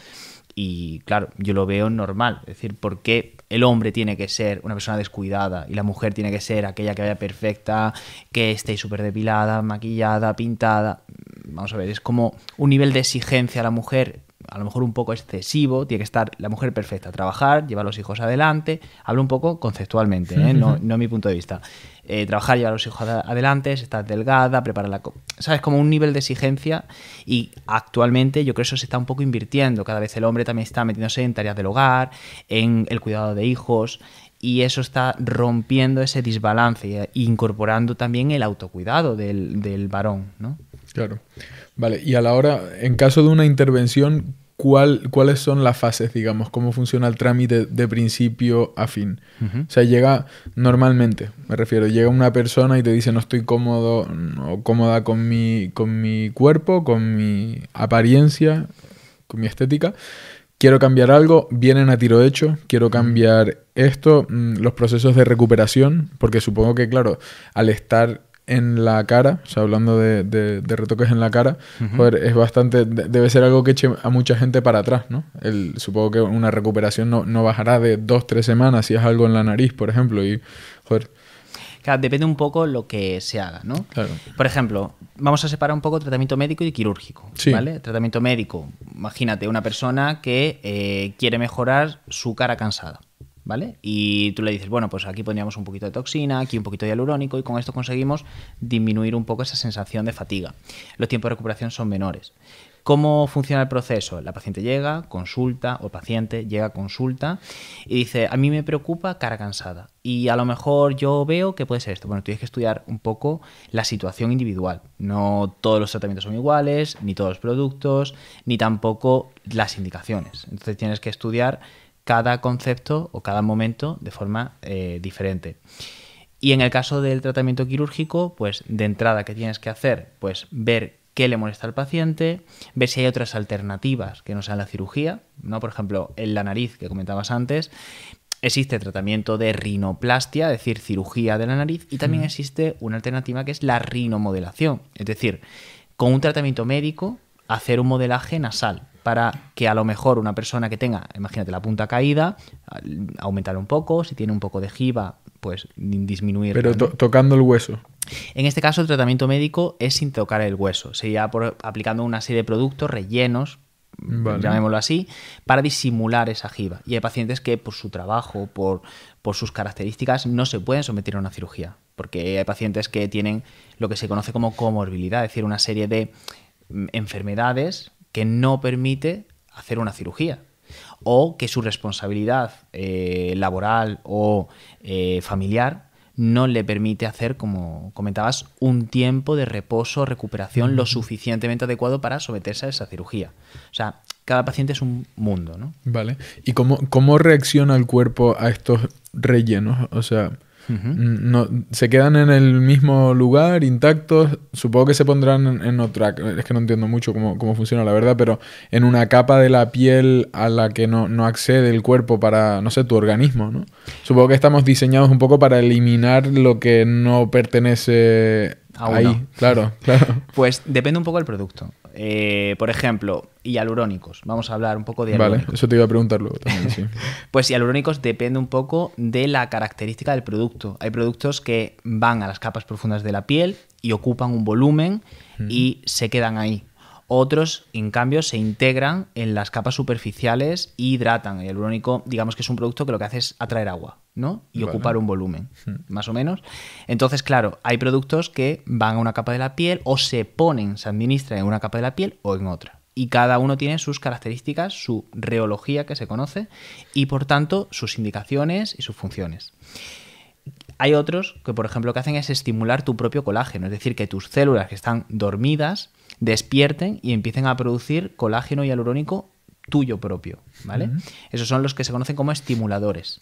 Y claro, yo lo veo normal. Es decir, ¿por qué el hombre tiene que ser una persona descuidada y la mujer tiene que ser aquella que vaya perfecta, que esté súper depilada, maquillada, pintada? Vamos a ver, es como un nivel de exigencia a la mujer a lo mejor un poco excesivo, tiene que estar la mujer perfecta, trabajar, llevar a los hijos adelante, hablo un poco conceptualmente, ¿eh? no, no mi punto de vista. Eh, trabajar, llevar a los hijos adelante, estar delgada, preparar la... ¿Sabes? Como un nivel de exigencia y actualmente yo creo que eso se está un poco invirtiendo. Cada vez el hombre también está metiéndose en tareas del hogar, en el cuidado de hijos y eso está rompiendo ese desbalance e incorporando también el autocuidado del, del varón, ¿no? Claro. Vale, y a la hora, en caso de una intervención, cuáles son las fases, digamos, cómo funciona el trámite de principio a fin. O sea, llega normalmente, me refiero, llega una persona y te dice no estoy cómodo o cómoda con mi, con mi cuerpo, con mi apariencia, con mi estética. Quiero cambiar algo, vienen a tiro hecho, quiero cambiar esto, mm, los procesos de recuperación, porque supongo que, claro, al estar en la cara, o sea, hablando de, retoques en la cara, es bastante, debe ser algo que eche a mucha gente para atrás, ¿no? supongo que una recuperación no, bajará de dos, tres semanas si es algo en la nariz, por ejemplo, y, Claro, depende un poco lo que se haga, ¿no? Claro. Por ejemplo, vamos a separar un poco tratamiento médico y quirúrgico, ¿vale? Tratamiento médico, imagínate una persona que eh, quiere mejorar su cara cansada. ¿vale? Y tú le dices, bueno, pues aquí pondríamos un poquito de toxina, aquí un poquito de hialurónico y con esto conseguimos disminuir un poco esa sensación de fatiga. Los tiempos de recuperación son menores. ¿Cómo funciona el proceso? La paciente llega, consulta, o el paciente llega, consulta, y dice, a mí me preocupa cara cansada. Y a lo mejor yo veo que puede ser esto. Bueno, tienes que estudiar un poco la situación individual. No todos los tratamientos son iguales, ni todos los productos, ni tampoco las indicaciones. Entonces tienes que estudiar cada concepto o cada momento de forma eh, diferente. Y en el caso del tratamiento quirúrgico, pues de entrada, ¿qué tienes que hacer? Pues ver qué le molesta al paciente, ver si hay otras alternativas que no sean la cirugía, ¿no? Por ejemplo, en la nariz que comentabas antes, existe tratamiento de rinoplastia, es decir, cirugía de la nariz, y también existe una alternativa que es la rinomodelación, es decir, con un tratamiento médico hacer un modelaje nasal para que a lo mejor una persona que tenga, imagínate, la punta caída, aumentar un poco, si tiene un poco de jiba, pues disminuir. Pero tocando el hueso. En este caso, el tratamiento médico es sin tocar el hueso, sería aplicando una serie de productos, rellenos, llamémoslo así, para disimular esa jiba. Y hay pacientes que por su trabajo, por, por, sus características, no se pueden someter a una cirugía, porque hay pacientes que tienen lo que se conoce como comorbilidad, es decir, una serie de mm, enfermedades que no permite hacer una cirugía o que su responsabilidad eh, laboral o eh, familiar no le permite hacer, como comentabas, un tiempo de reposo, o recuperación lo suficientemente adecuado para someterse a esa cirugía. O sea, cada paciente es un mundo, ¿no? Vale. ¿Y cómo, cómo reacciona el cuerpo a estos rellenos? O sea, no, se quedan en el mismo lugar, intactos. Supongo que se pondrán en, otra. Es que no entiendo mucho cómo, funciona, la verdad, pero en una capa de la piel a la que no, accede el cuerpo para, no sé, tu organismo, ¿no? Supongo que estamos diseñados un poco para eliminar lo que no pertenece ahí. Claro, claro. Pues depende un poco del producto. Eh, por ejemplo, hialurónicos. Vamos a hablar un poco de hialurónicos. Vale, eso te iba a preguntar luego pues hialurónicos depende un poco de la característica del producto. Hay productos que van a las capas profundas de la piel y ocupan un volumen y se quedan ahí. Otros, en cambio, se integran en las capas superficiales y hidratan. El hialurónico, digamos que es un producto que lo que hace es atraer agua. Y ocupar un volumen, hmm. más o menos. Entonces, claro, hay productos que van a una capa de la piel o se ponen, se administran en una capa de la piel o en otra. Y cada uno tiene sus características, su reología que se conoce y por tanto sus indicaciones y sus funciones. Hay otros que, por ejemplo, lo que hacen es estimular tu propio colágeno, es decir, que tus células que están dormidas despierten y empiecen a producir colágeno hialurónico tuyo propio, ¿vale? Esos son los que se conocen como estimuladores.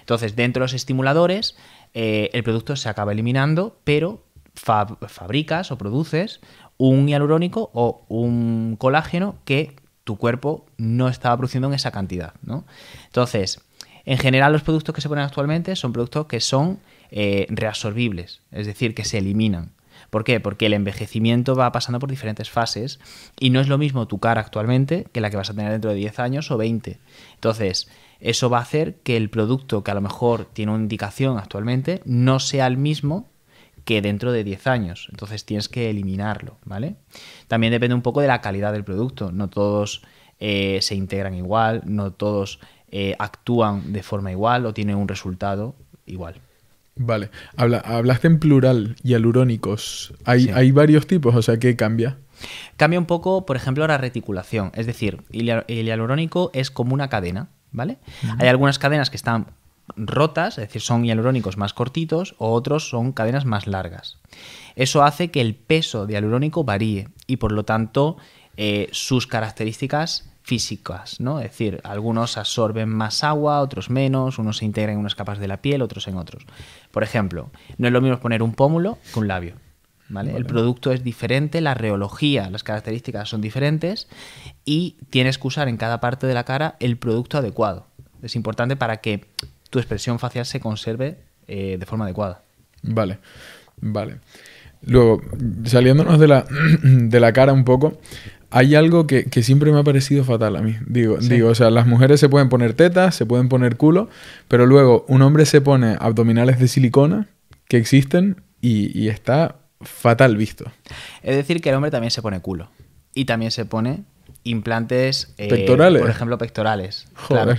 Entonces, dentro de los estimuladores, eh, el producto se acaba eliminando, pero fabricas o produces un hialurónico o un colágeno que tu cuerpo no estaba produciendo en esa cantidad. ¿no? Entonces, en general los productos que se ponen actualmente son productos que son eh, reabsorbibles, es decir, que se eliminan. ¿Por qué? Porque el envejecimiento va pasando por diferentes fases y no es lo mismo tu cara actualmente que la que vas a tener dentro de 10 años o 20. Entonces, eso va a hacer que el producto que a lo mejor tiene una indicación actualmente no sea el mismo que dentro de 10 años. Entonces tienes que eliminarlo, ¿vale? También depende un poco de la calidad del producto. No todos eh, se integran igual, no todos eh, actúan de forma igual o tienen un resultado igual. Vale, Habla, hablaste en plural y ¿Hay, hay varios tipos, o sea, ¿qué cambia? Cambia un poco, por ejemplo, la reticulación. Es decir, el hialurónico es como una cadena. ¿vale? Hay algunas cadenas que están rotas, es decir, son hialurónicos más cortitos, o otros son cadenas más largas. Eso hace que el peso de hialurónico varíe y por lo tanto eh, sus características físicas, ¿no? Es decir, algunos absorben más agua, otros menos, unos se integran en unas capas de la piel, otros en otros. Por ejemplo, no es lo mismo poner un pómulo que un labio. El producto es diferente, la reología, las características son diferentes y tienes que usar en cada parte de la cara el producto adecuado. Es importante para que tu expresión facial se conserve eh, de forma adecuada. Vale, vale. Luego, saliéndonos de la, cara un poco, hay algo que, siempre me ha parecido fatal a mí. Digo, digo, o sea, las mujeres se pueden poner tetas, se pueden poner culo, pero luego un hombre se pone abdominales de silicona que existen y está fatal visto. Es decir, que el hombre también se pone culo. Y también se pone implantes. Eh, pectorales. Por ejemplo, pectorales.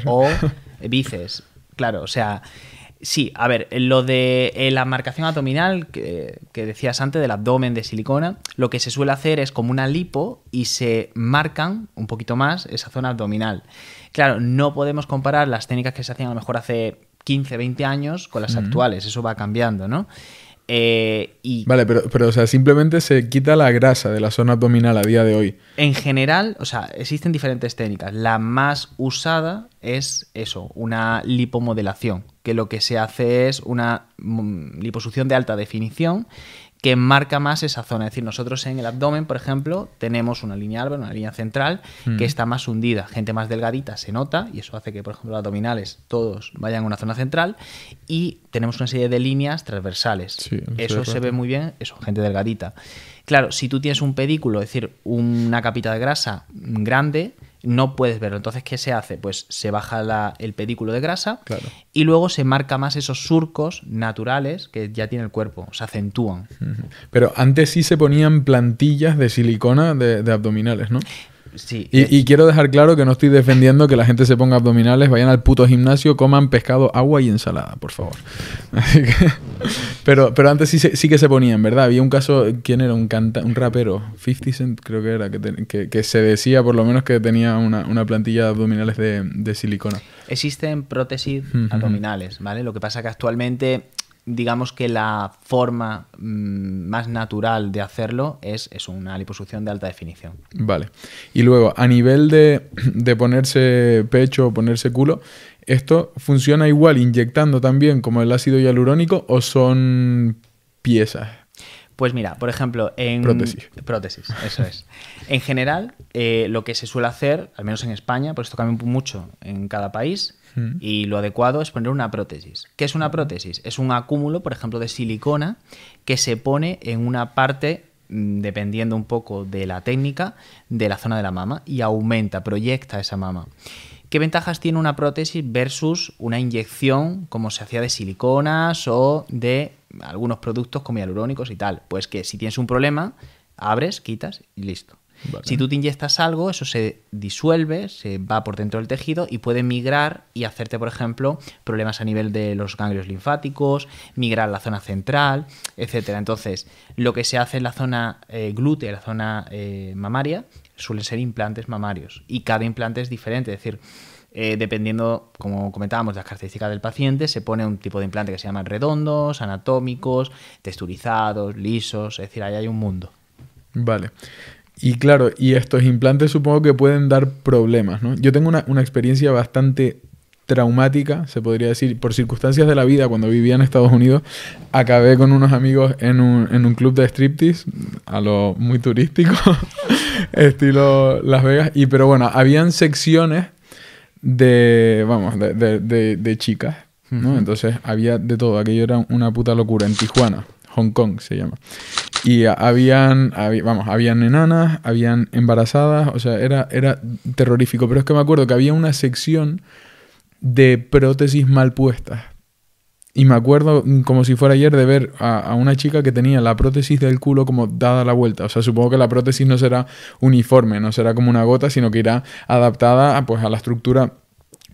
o bíceps. Claro, o sea. Sí, a ver, lo de la marcación abdominal que, decías antes del abdomen de silicona, lo que se suele hacer es como una lipo y se marcan un poquito más esa zona abdominal. Claro, no podemos comparar las técnicas que se hacían a lo mejor hace 15, 20 años con las actuales, eso va cambiando, ¿no? Eh, vale, pero, sea, simplemente se quita la grasa de la zona abdominal a día de hoy. En general, o sea, existen diferentes técnicas. La más usada es eso, una lipomodelación, que lo que se hace es una mm, liposucción de alta definición que marca más esa zona. Es decir, nosotros en el abdomen, por ejemplo, tenemos una línea alba, una línea central, que mm. está más hundida. Gente más delgadita se nota, y eso hace que, por ejemplo, los abdominales todos vayan a una zona central, y tenemos una serie de líneas transversales. eso se ve muy bien, eso, gente delgadita. Claro, si tú tienes un pedículo, es decir, una capita de grasa grande, no puedes verlo. Entonces, ¿qué se hace? Pues se baja el pedículo de grasa y luego se marca más esos surcos naturales que ya tiene el cuerpo, se acentúan. Pero antes sí se ponían plantillas de silicona de, de abdominales, ¿no? Y, quiero dejar claro que no estoy defendiendo que la gente se ponga abdominales, vayan al puto gimnasio, coman pescado, agua y ensalada, por favor. pero, pero antes sí, que se ponían, ¿verdad? Había un caso, ¿quién era? Un, rapero, 50 Cent creo que era, que, se decía por lo menos que tenía una, plantilla de abdominales de, silicona. Existen prótesis abdominales, ¿vale? Lo que pasa que actualmente digamos que la forma mm, más natural de hacerlo es, una liposucción de alta definición. Vale. Y luego, a nivel de, ponerse pecho o ponerse culo, ¿esto funciona igual inyectando también como el ácido hialurónico o son piezas? Pues mira, por ejemplo, en. Prótesis. Prótesis, eso es. en general, eh, lo que se suele hacer, al menos en España, por esto cambia mucho en cada país, Hmm. Y lo adecuado es poner una prótesis. ¿Qué es una prótesis? Es un acúmulo, por ejemplo, de silicona que se pone en una parte mm, dependiendo un poco de la técnica, de la zona de la mama y aumenta, proyecta esa mama. ¿Qué ventajas tiene una prótesis versus una inyección como se hacía de siliconas o de algunos productos como hialurónicos y tal? Pues que si tienes un problema, abres, quitas y listo. Si tú te inyectas algo, eso se disuelve, se va por dentro del tejido y puede migrar y hacerte, por ejemplo, problemas a nivel de los ganglios linfáticos, migrar a la zona central, etcétera. Entonces, lo que se hace en la zona eh, glútea en la zona eh, mamaria, suelen ser implantes mamarios y cada implante es diferente, es decir, eh, dependiendo, como comentábamos, de las características del paciente, se pone un tipo de implante que se llaman redondos, anatómicos, texturizados, lisos, es decir, ahí hay un mundo. Vale. Y claro, y estos implantes supongo que pueden dar problemas, ¿no? Yo tengo una, una experiencia bastante traumática, se podría decir, por circunstancias de la vida, cuando vivía en Estados Unidos, acabé con unos amigos en un, en un club de striptease, a lo muy turístico, estilo Las Vegas, y pero bueno, habían secciones de, vamos, de, de, chicas, ¿no? Entonces había de todo, aquello era una puta locura, en Tijuana, Hong Kong se llama. Y habían, vamos, habían enanas, habían embarazadas, o sea, era, era terrorífico. Pero es que me acuerdo que había una sección de prótesis mal puestas. Y me acuerdo mm, como si fuera ayer de ver a, una chica que tenía la prótesis del culo como dada la vuelta. O sea, supongo que la prótesis no será uniforme, no será como una gota, sino que irá adaptada a, pues, a la estructura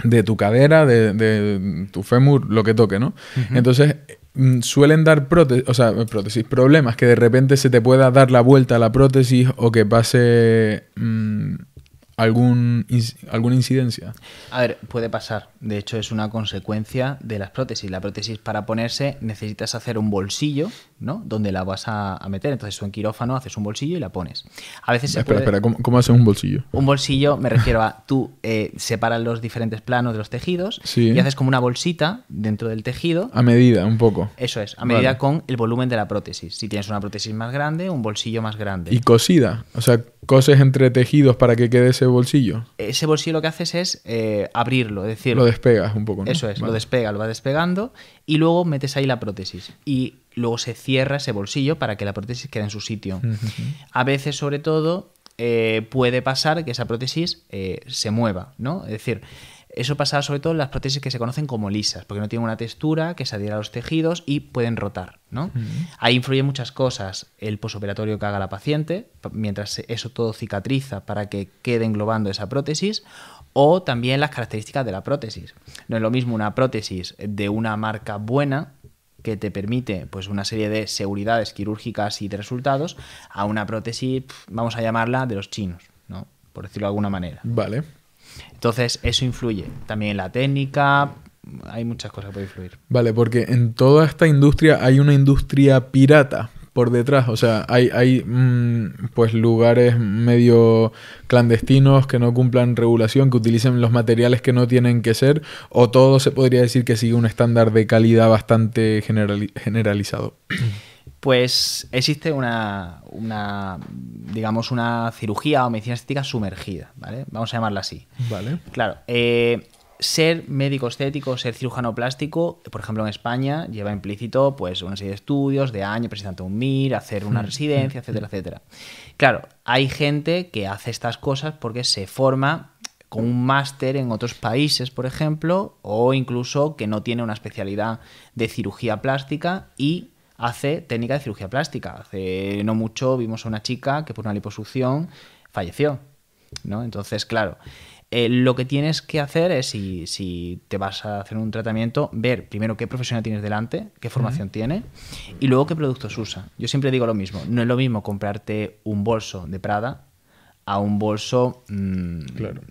de tu cadera, de, tu fémur, lo que toque, ¿no? Entonces, Mm, suelen dar prótesis, prótesis, problemas que de repente se te pueda dar la vuelta a la prótesis o que pase mm, algún alguna incidencia. A ver, puede pasar. De hecho, es una consecuencia de las prótesis. La prótesis para ponerse necesitas hacer un bolsillo ¿no? Donde la vas a, meter. Entonces, tú en quirófano haces un bolsillo y la pones. A veces se Espera, espera, ¿cómo, cómo haces un bolsillo? Un bolsillo, me refiero a tú eh, separas los diferentes planos de los tejidos y haces como una bolsita dentro del tejido. A medida, un poco. Eso es, a medida con el volumen de la prótesis. Si tienes una prótesis más grande, un bolsillo más grande. ¿Y cosida? O sea, ¿coses entre tejidos para que quede ese bolsillo? Ese bolsillo lo que haces es eh, abrirlo, es decir. Lo despegas un poco, ¿no? Eso es, lo despega, lo va despegando y luego metes ahí la prótesis. Y luego se cierra ese bolsillo para que la prótesis quede en su sitio. A veces, sobre todo, eh, puede pasar que esa prótesis eh, se mueva, ¿no? Es decir, eso pasa sobre todo en las prótesis que se conocen como lisas, porque no tienen una textura que se adhiera a los tejidos y pueden rotar, ¿no? Ahí influyen muchas cosas, el posoperatorio que haga la paciente, mientras eso todo cicatriza para que quede englobando esa prótesis, o también las características de la prótesis. No es lo mismo una prótesis de una marca buena que te permite pues, una serie de seguridades quirúrgicas y de resultados a una prótesis, vamos a llamarla, de los chinos, ¿no? por decirlo de alguna manera. Vale. Entonces, eso influye también en la técnica, hay muchas cosas que pueden influir. Vale, porque en toda esta industria hay una industria pirata, por detrás. O sea, hay, hay mm, pues lugares medio clandestinos que no cumplan regulación, que utilicen los materiales que no tienen que ser, o todo se podría decir que sigue un estándar de calidad bastante generalizado. Pues existe una, una, digamos, una cirugía o medicina estética sumergida, ¿vale? Vamos a llamarla así. Vale. Claro. Eh, ser médico estético, ser cirujano plástico, por ejemplo en España, lleva implícito pues una serie de estudios de año, precisamente un MIR, hacer una mm. residencia, etcétera, etcétera. Claro, hay gente que hace estas cosas porque se forma con un máster en otros países, por ejemplo, o incluso que no tiene una especialidad de cirugía plástica y hace técnica de cirugía plástica. Hace no mucho vimos a una chica que por una liposucción falleció, ¿no? Entonces, claro, eh, lo que tienes que hacer es, si, si, te vas a hacer un tratamiento, ver primero qué profesional tienes delante, qué formación tiene y luego qué productos usa. Yo siempre digo lo mismo, no es lo mismo comprarte un bolso de Prada a un bolso, mm, claro.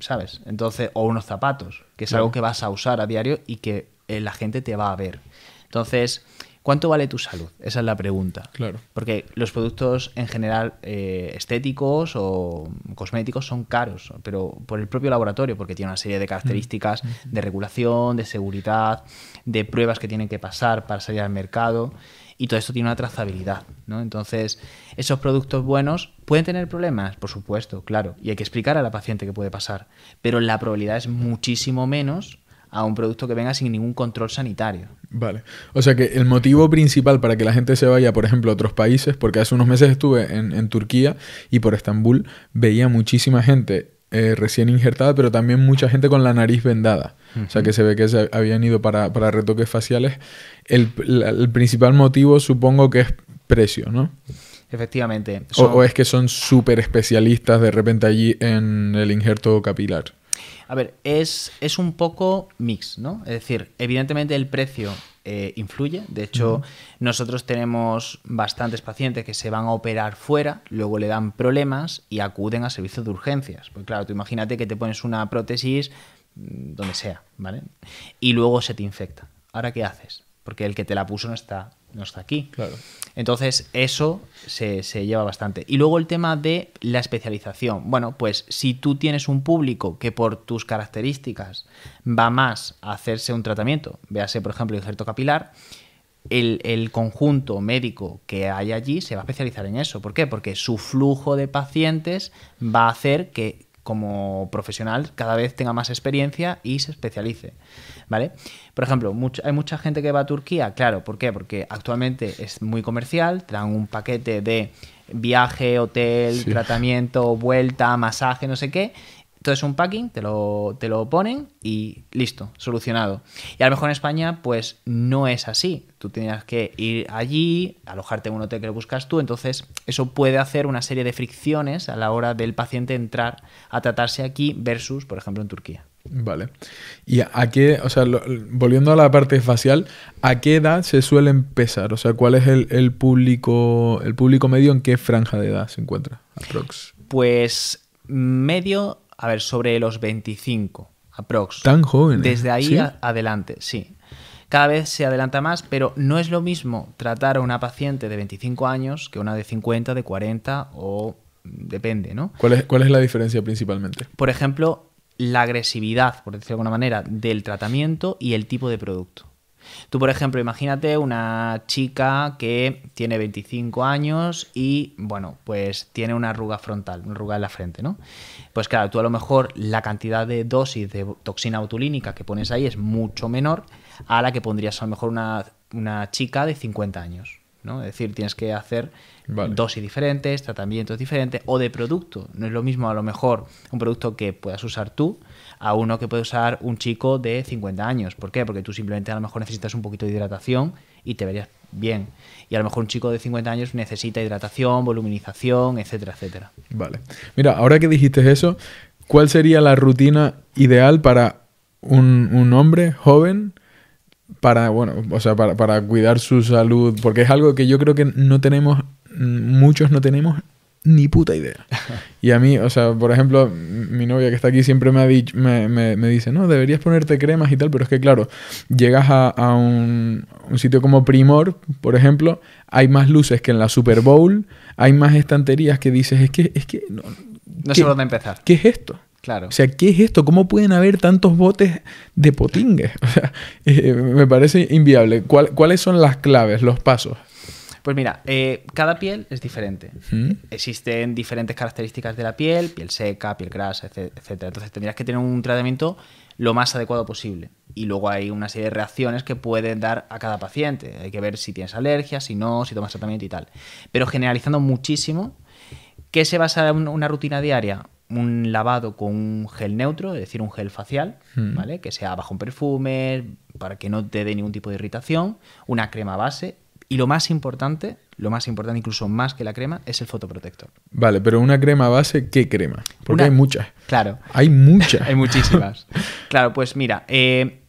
¿sabes? Entonces, o unos zapatos, que es algo que vas a usar a diario y que eh, la gente te va a ver. Entonces, ¿Cuánto vale tu salud? Esa es la pregunta. Claro. Porque los productos en general eh, estéticos o cosméticos son caros, pero por el propio laboratorio, porque tiene una serie de características mm, mm, mm. de regulación, de seguridad, de pruebas que tienen que pasar para salir al mercado y todo esto tiene una trazabilidad, Entonces, esos productos buenos pueden tener problemas, por supuesto, claro, y hay que explicar a la paciente qué puede pasar, pero la probabilidad es muchísimo menos a un producto que venga sin ningún control sanitario. Vale. O sea que el motivo principal para que la gente se vaya, por ejemplo, a otros países, porque hace unos meses estuve en, Turquía y por Estambul veía muchísima gente eh, recién injertada, pero también mucha gente con la nariz vendada. O sea que se ve que se habían ido para, retoques faciales. El, principal motivo supongo que es precio, ¿no? Efectivamente. O, o es que son súper especialistas de repente allí en el injerto capilar. A ver, es, es un poco mix, ¿no? Es decir, evidentemente el precio eh, influye. De hecho, nosotros tenemos bastantes pacientes que se van a operar fuera, luego le dan problemas y acuden a servicios de urgencias. Pues claro, tú imagínate que te pones una prótesis mm, donde sea, ¿vale? Y luego se te infecta. ¿Ahora qué haces? Porque el que te la puso no está no está aquí. Claro. Entonces, eso se, lleva bastante. Y luego el tema de la especialización. Bueno, pues si tú tienes un público que por tus características va más a hacerse un tratamiento, véase, por ejemplo, el injerto capilar, el, el, conjunto médico que hay allí se va a especializar en eso. ¿Por qué? Porque su flujo de pacientes va a hacer que como profesional cada vez tenga más experiencia y se especialice. Por ejemplo, hay mucha gente que va a Turquía, claro, ¿por qué? Porque actualmente es muy comercial, te dan un paquete de viaje, hotel, tratamiento, vuelta, masaje, no sé qué. Entonces un packing, te lo, te lo ponen y listo, solucionado. Y a lo mejor en España, pues no es así. Tú tenías que ir allí, alojarte en un hotel que lo buscas tú. Entonces, eso puede hacer una serie de fricciones a la hora del paciente entrar a tratarse aquí versus, por ejemplo, en Turquía. Vale. ¿Y a qué, o sea, volviendo a la parte facial, ¿a qué edad se suele empezar O sea, ¿cuál es el, público, el público medio en qué franja de edad se encuentra? Aprox. Pues medio, a ver, sobre los 25, aprox. Tan joven. Desde ahí adelante, sí. Cada vez se adelanta más, pero no es lo mismo tratar a una paciente de 25 años que una de 50, de 40 o depende, ¿no? ¿Cuál es, cuál es la diferencia principalmente? Por ejemplo, la agresividad, por decirlo de alguna manera, del tratamiento y el tipo de producto. Tú, por ejemplo, imagínate una chica que tiene 25 años y, bueno, pues tiene una arruga frontal, una arruga en la frente, ¿no? Pues claro, tú a lo mejor la cantidad de dosis de toxina botulínica que pones ahí es mucho menor a la que pondrías a lo mejor una, una chica de 50 años. ¿no? Es decir, tienes que hacer dosis diferentes, tratamientos diferentes o de producto. No es lo mismo a lo mejor un producto que puedas usar tú a uno que puede usar un chico de 50 años. ¿Por qué? Porque tú simplemente a lo mejor necesitas un poquito de hidratación y te verías bien. Y a lo mejor un chico de 50 años necesita hidratación, voluminización, etcétera, etcétera. Vale. Mira, ahora que dijiste eso, ¿cuál sería la rutina ideal para un, un hombre joven para, bueno, o sea, para, cuidar su salud, porque es algo que yo creo que no tenemos, mm, muchos no tenemos ni puta idea. Y a mí, o sea, por ejemplo, mi novia que está aquí siempre me, ha dicho, me, me, me dice, no, deberías ponerte cremas y tal, pero es que claro, llegas a, un, sitio como Primor, por ejemplo, hay más luces que en la Super Bowl, hay más estanterías que dices, es que, es que... No, sé dónde empezar. ¿Qué es esto? Claro. O sea, ¿qué es esto? ¿Cómo pueden haber tantos botes de potingue? O sea, eh, me parece inviable. ¿Cuáles son las claves, los pasos? Pues mira, eh, cada piel es diferente. Existen diferentes características de la piel, piel seca, piel grasa, etc. Entonces tendrías que tener un tratamiento lo más adecuado posible. Y luego hay una serie de reacciones que pueden dar a cada paciente. Hay que ver si tienes alergias, si no, si tomas tratamiento y tal. Pero generalizando muchísimo, ¿qué se basa en una rutina diaria? un lavado con un gel neutro, es decir, un gel facial, hmm. ¿vale? Que sea bajo un perfume, para que no te dé ningún tipo de irritación, una crema base y lo más importante, lo más importante, incluso más que la crema, es el fotoprotector. Vale, pero una crema base, ¿qué crema? Porque hay muchas. Claro. Hay muchas. hay muchísimas. claro, pues mira, eh,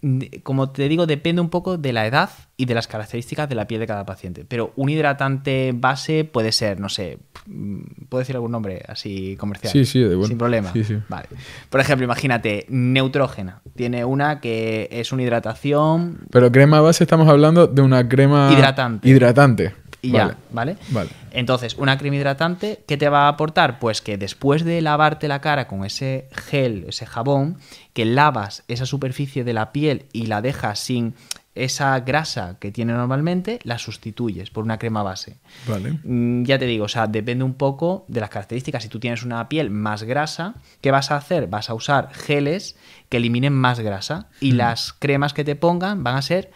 como te digo, depende un poco de la edad y de las características de la piel de cada paciente. Pero un hidratante base puede ser, no sé, mm, puedo decir algún nombre así comercial. Sí, sí, de bueno. Sin problema. Sí, sí. Vale. Por ejemplo, imagínate, neutrógena. Tiene una que es una hidratación. Pero crema base estamos hablando de una crema. Hidratante. Hidratante vale, ya, ¿vale? ¿vale? Entonces, una crema hidratante, ¿qué te va a aportar? Pues que después de lavarte la cara con ese gel, ese jabón, que lavas esa superficie de la piel y la dejas sin esa grasa que tiene normalmente, la sustituyes por una crema base. Vale. Mm, ya te digo, o sea, depende un poco de las características. Si tú tienes una piel más grasa, ¿qué vas a hacer? Vas a usar geles que eliminen más grasa y mm. las cremas que te pongan van a ser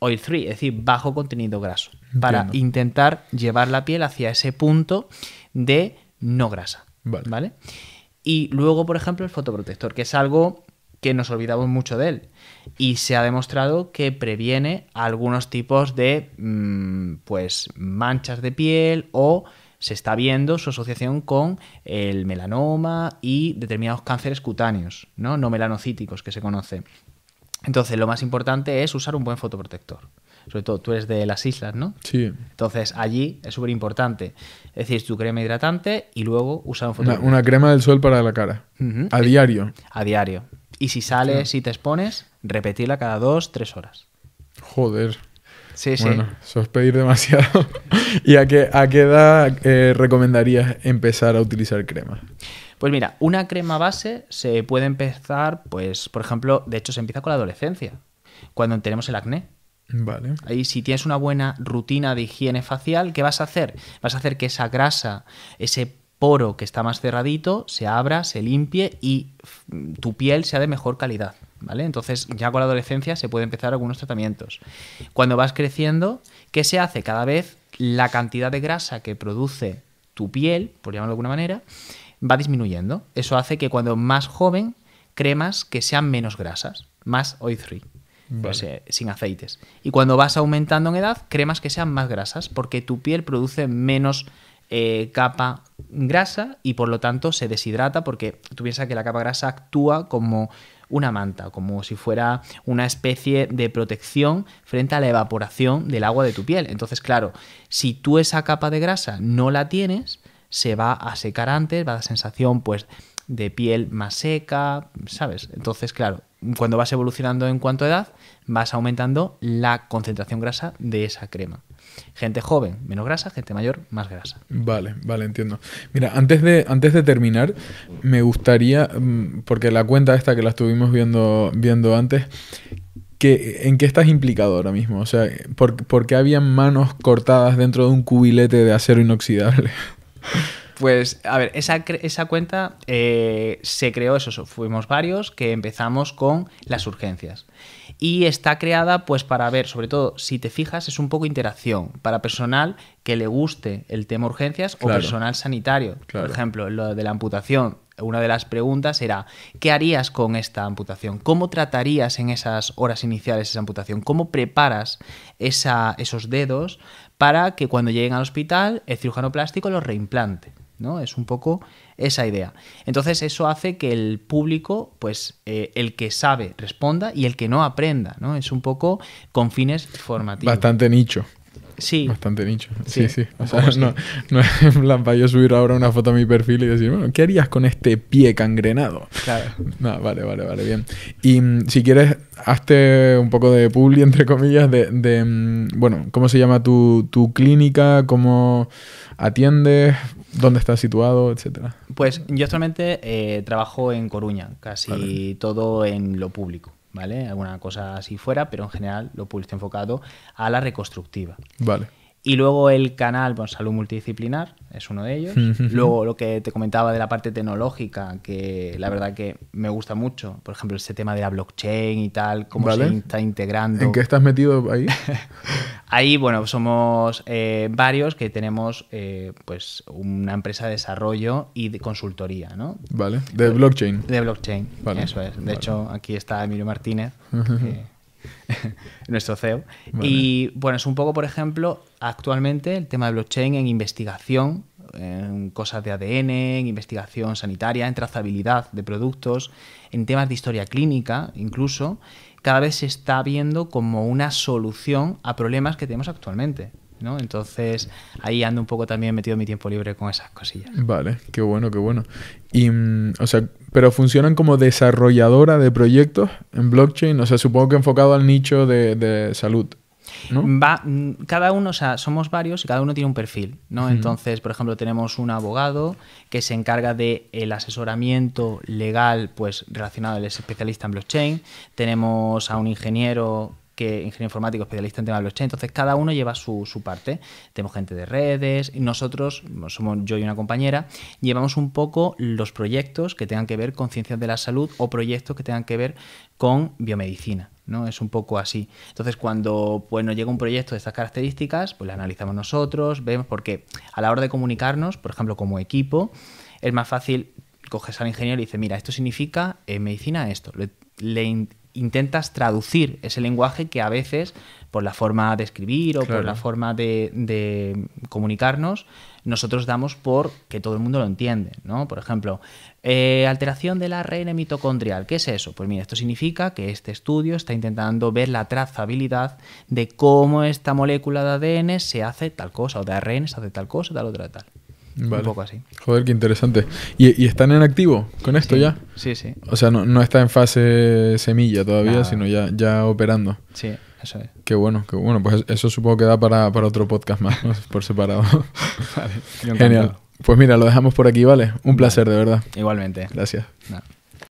oil free, es decir, bajo contenido graso para intentar llevar la piel hacia ese punto de no grasa. Vale. Y luego, por ejemplo, el fotoprotector, que es algo que nos olvidamos mucho de él. Y se ha demostrado que previene algunos tipos de mm, pues manchas de piel o se está viendo su asociación con el melanoma y determinados cánceres cutáneos, ¿no? No melanocíticos que se conoce. Entonces, lo más importante es usar un buen fotoprotector sobre todo tú eres de las islas, ¿no? Sí. Entonces allí es súper importante. Es decir, tu crema hidratante y luego usar un fotógrafo. Una, crema del sol para la cara. A diario. A diario. Y si sales y te expones, repetirla cada dos, tres horas. Joder. Sí, sí. Bueno, demasiado. ¿Y a qué, a qué edad eh, recomendarías empezar a utilizar crema? Pues mira, una crema base se puede empezar, pues, por ejemplo, de hecho se empieza con la adolescencia, cuando tenemos el acné. Vale. Ahí si tienes una buena rutina de higiene facial, ¿qué vas a hacer? Vas a hacer que esa grasa, ese poro que está más cerradito, se abra, se limpie y tu piel sea de mejor calidad. ¿Vale? Entonces, ya con la adolescencia se puede empezar algunos tratamientos. Cuando vas creciendo, ¿qué se hace? Cada vez la cantidad de grasa que produce tu piel, por llamarlo de alguna manera, va disminuyendo. Eso hace que cuando más joven, cremas que sean menos grasas, más oil free pues, sin aceites. Y cuando vas aumentando en edad, cremas que sean más grasas, porque tu piel produce menos eh, capa grasa y por lo tanto se deshidrata, porque tú piensas que la capa grasa actúa como una manta, como si fuera una especie de protección frente a la evaporación del agua de tu piel. Entonces, claro, si tú esa capa de grasa no la tienes, se va a secar antes, va a dar sensación pues de piel más seca, ¿sabes? Entonces, claro, cuando vas evolucionando en cuanto a edad, vas aumentando la concentración grasa de esa crema. Gente joven, menos grasa, gente mayor, más grasa. Vale, vale, entiendo. Mira, antes de, antes de terminar, me gustaría, mm, porque la cuenta esta que la estuvimos viendo, viendo antes, que, ¿en qué estás implicado ahora mismo? O sea, ¿por, ¿por qué habían manos cortadas dentro de un cubilete de acero inoxidable? Pues, a ver, esa, cuenta eh, se creó, eso, fuimos varios, que empezamos con las urgencias. Y está creada, pues, para ver, sobre todo, si te fijas, es un poco interacción para personal que le guste el tema urgencias o personal sanitario. Por ejemplo, lo de la amputación. Una de las preguntas era, ¿qué harías con esta amputación? ¿Cómo tratarías en esas horas iniciales esa amputación? ¿Cómo preparas esos dedos para que cuando lleguen al hospital el cirujano plástico los reimplante? ¿no? Es un poco esa idea. Entonces eso hace que el público, pues eh, el que sabe responda y el que no aprenda, ¿no? Es un poco con fines formativos. Bastante nicho. Sí. Bastante nicho. Sí, sí. O sea, no, no, es en plan para yo subir ahora una foto a mi perfil y decir, bueno, ¿qué harías con este pie cangrenado? Claro. No, vale, vale, vale, bien. Y mm, si quieres, hazte un poco de publi, entre comillas, de, mm, bueno, ¿cómo se llama tu, tu clínica? ¿Cómo atiendes? ¿Dónde está situado, etcétera? Pues yo actualmente eh, trabajo en Coruña, casi todo en lo público, ¿vale? Alguna cosa así fuera, pero en general lo público está enfocado a la reconstructiva. Vale. Y luego el canal bueno, Salud Multidisciplinar es uno de ellos. luego lo que te comentaba de la parte tecnológica, que la verdad que me gusta mucho. Por ejemplo, ese tema de la blockchain y tal, cómo se está integrando. ¿En qué estás metido ahí? ahí, bueno, somos eh, varios que tenemos eh, pues una empresa de desarrollo y de consultoría, ¿no? Vale, de eh, blockchain. De blockchain, vale. eso es. De hecho, aquí está Emilio Martínez. nuestro CEO. Y bueno, es un poco, por ejemplo, actualmente el tema de blockchain en investigación, en cosas de ADN, en investigación sanitaria, en trazabilidad de productos, en temas de historia clínica, incluso, cada vez se está viendo como una solución a problemas que tenemos actualmente. ¿no? Entonces ahí ando un poco también metido mi tiempo libre con esas cosillas. Vale, qué bueno, qué bueno. Y, mm, o sea, pero funcionan como desarrolladora de proyectos en blockchain, o sea, supongo que enfocado al nicho de, salud. Va, cada uno, o sea, somos varios y cada uno tiene un perfil, ¿no? Entonces, por ejemplo, tenemos un abogado que se encarga del el asesoramiento legal, pues relacionado al especialista en blockchain. Tenemos a un ingeniero que ingeniero informático, especialista en tema de blockchain. Entonces, cada uno lleva su, su parte. Tenemos gente de redes nosotros, somos yo y una compañera, llevamos un poco los proyectos que tengan que ver con ciencias de la salud o proyectos que tengan que ver con biomedicina. ¿no? Es un poco así. Entonces, cuando pues, nos llega un proyecto de estas características, pues lo analizamos nosotros, vemos, porque a la hora de comunicarnos, por ejemplo, como equipo, es más fácil coges al ingeniero y dices, mira, esto significa en medicina esto. le intentas traducir ese lenguaje que a veces, por la forma de escribir o por la forma de, comunicarnos, nosotros damos por que todo el mundo lo entiende, ¿no? Por ejemplo, eh, alteración de la ARN mitocondrial, ¿qué es eso? Pues mira, esto significa que este estudio está intentando ver la trazabilidad de cómo esta molécula de ADN se hace tal cosa, o de ARN se hace tal cosa, tal otra, tal. Un poco así. Joder, qué interesante. ¿Y, están en activo con esto ya? Sí, sí. O sea, no, está en fase semilla todavía, sino ya, ya operando. Sí, eso es. Qué bueno, qué bueno. Pues eso supongo que da para, otro podcast más, por separado. vale, Genial. Pues mira, lo dejamos por aquí, ¿vale? Un placer, de verdad. Igualmente. Gracias.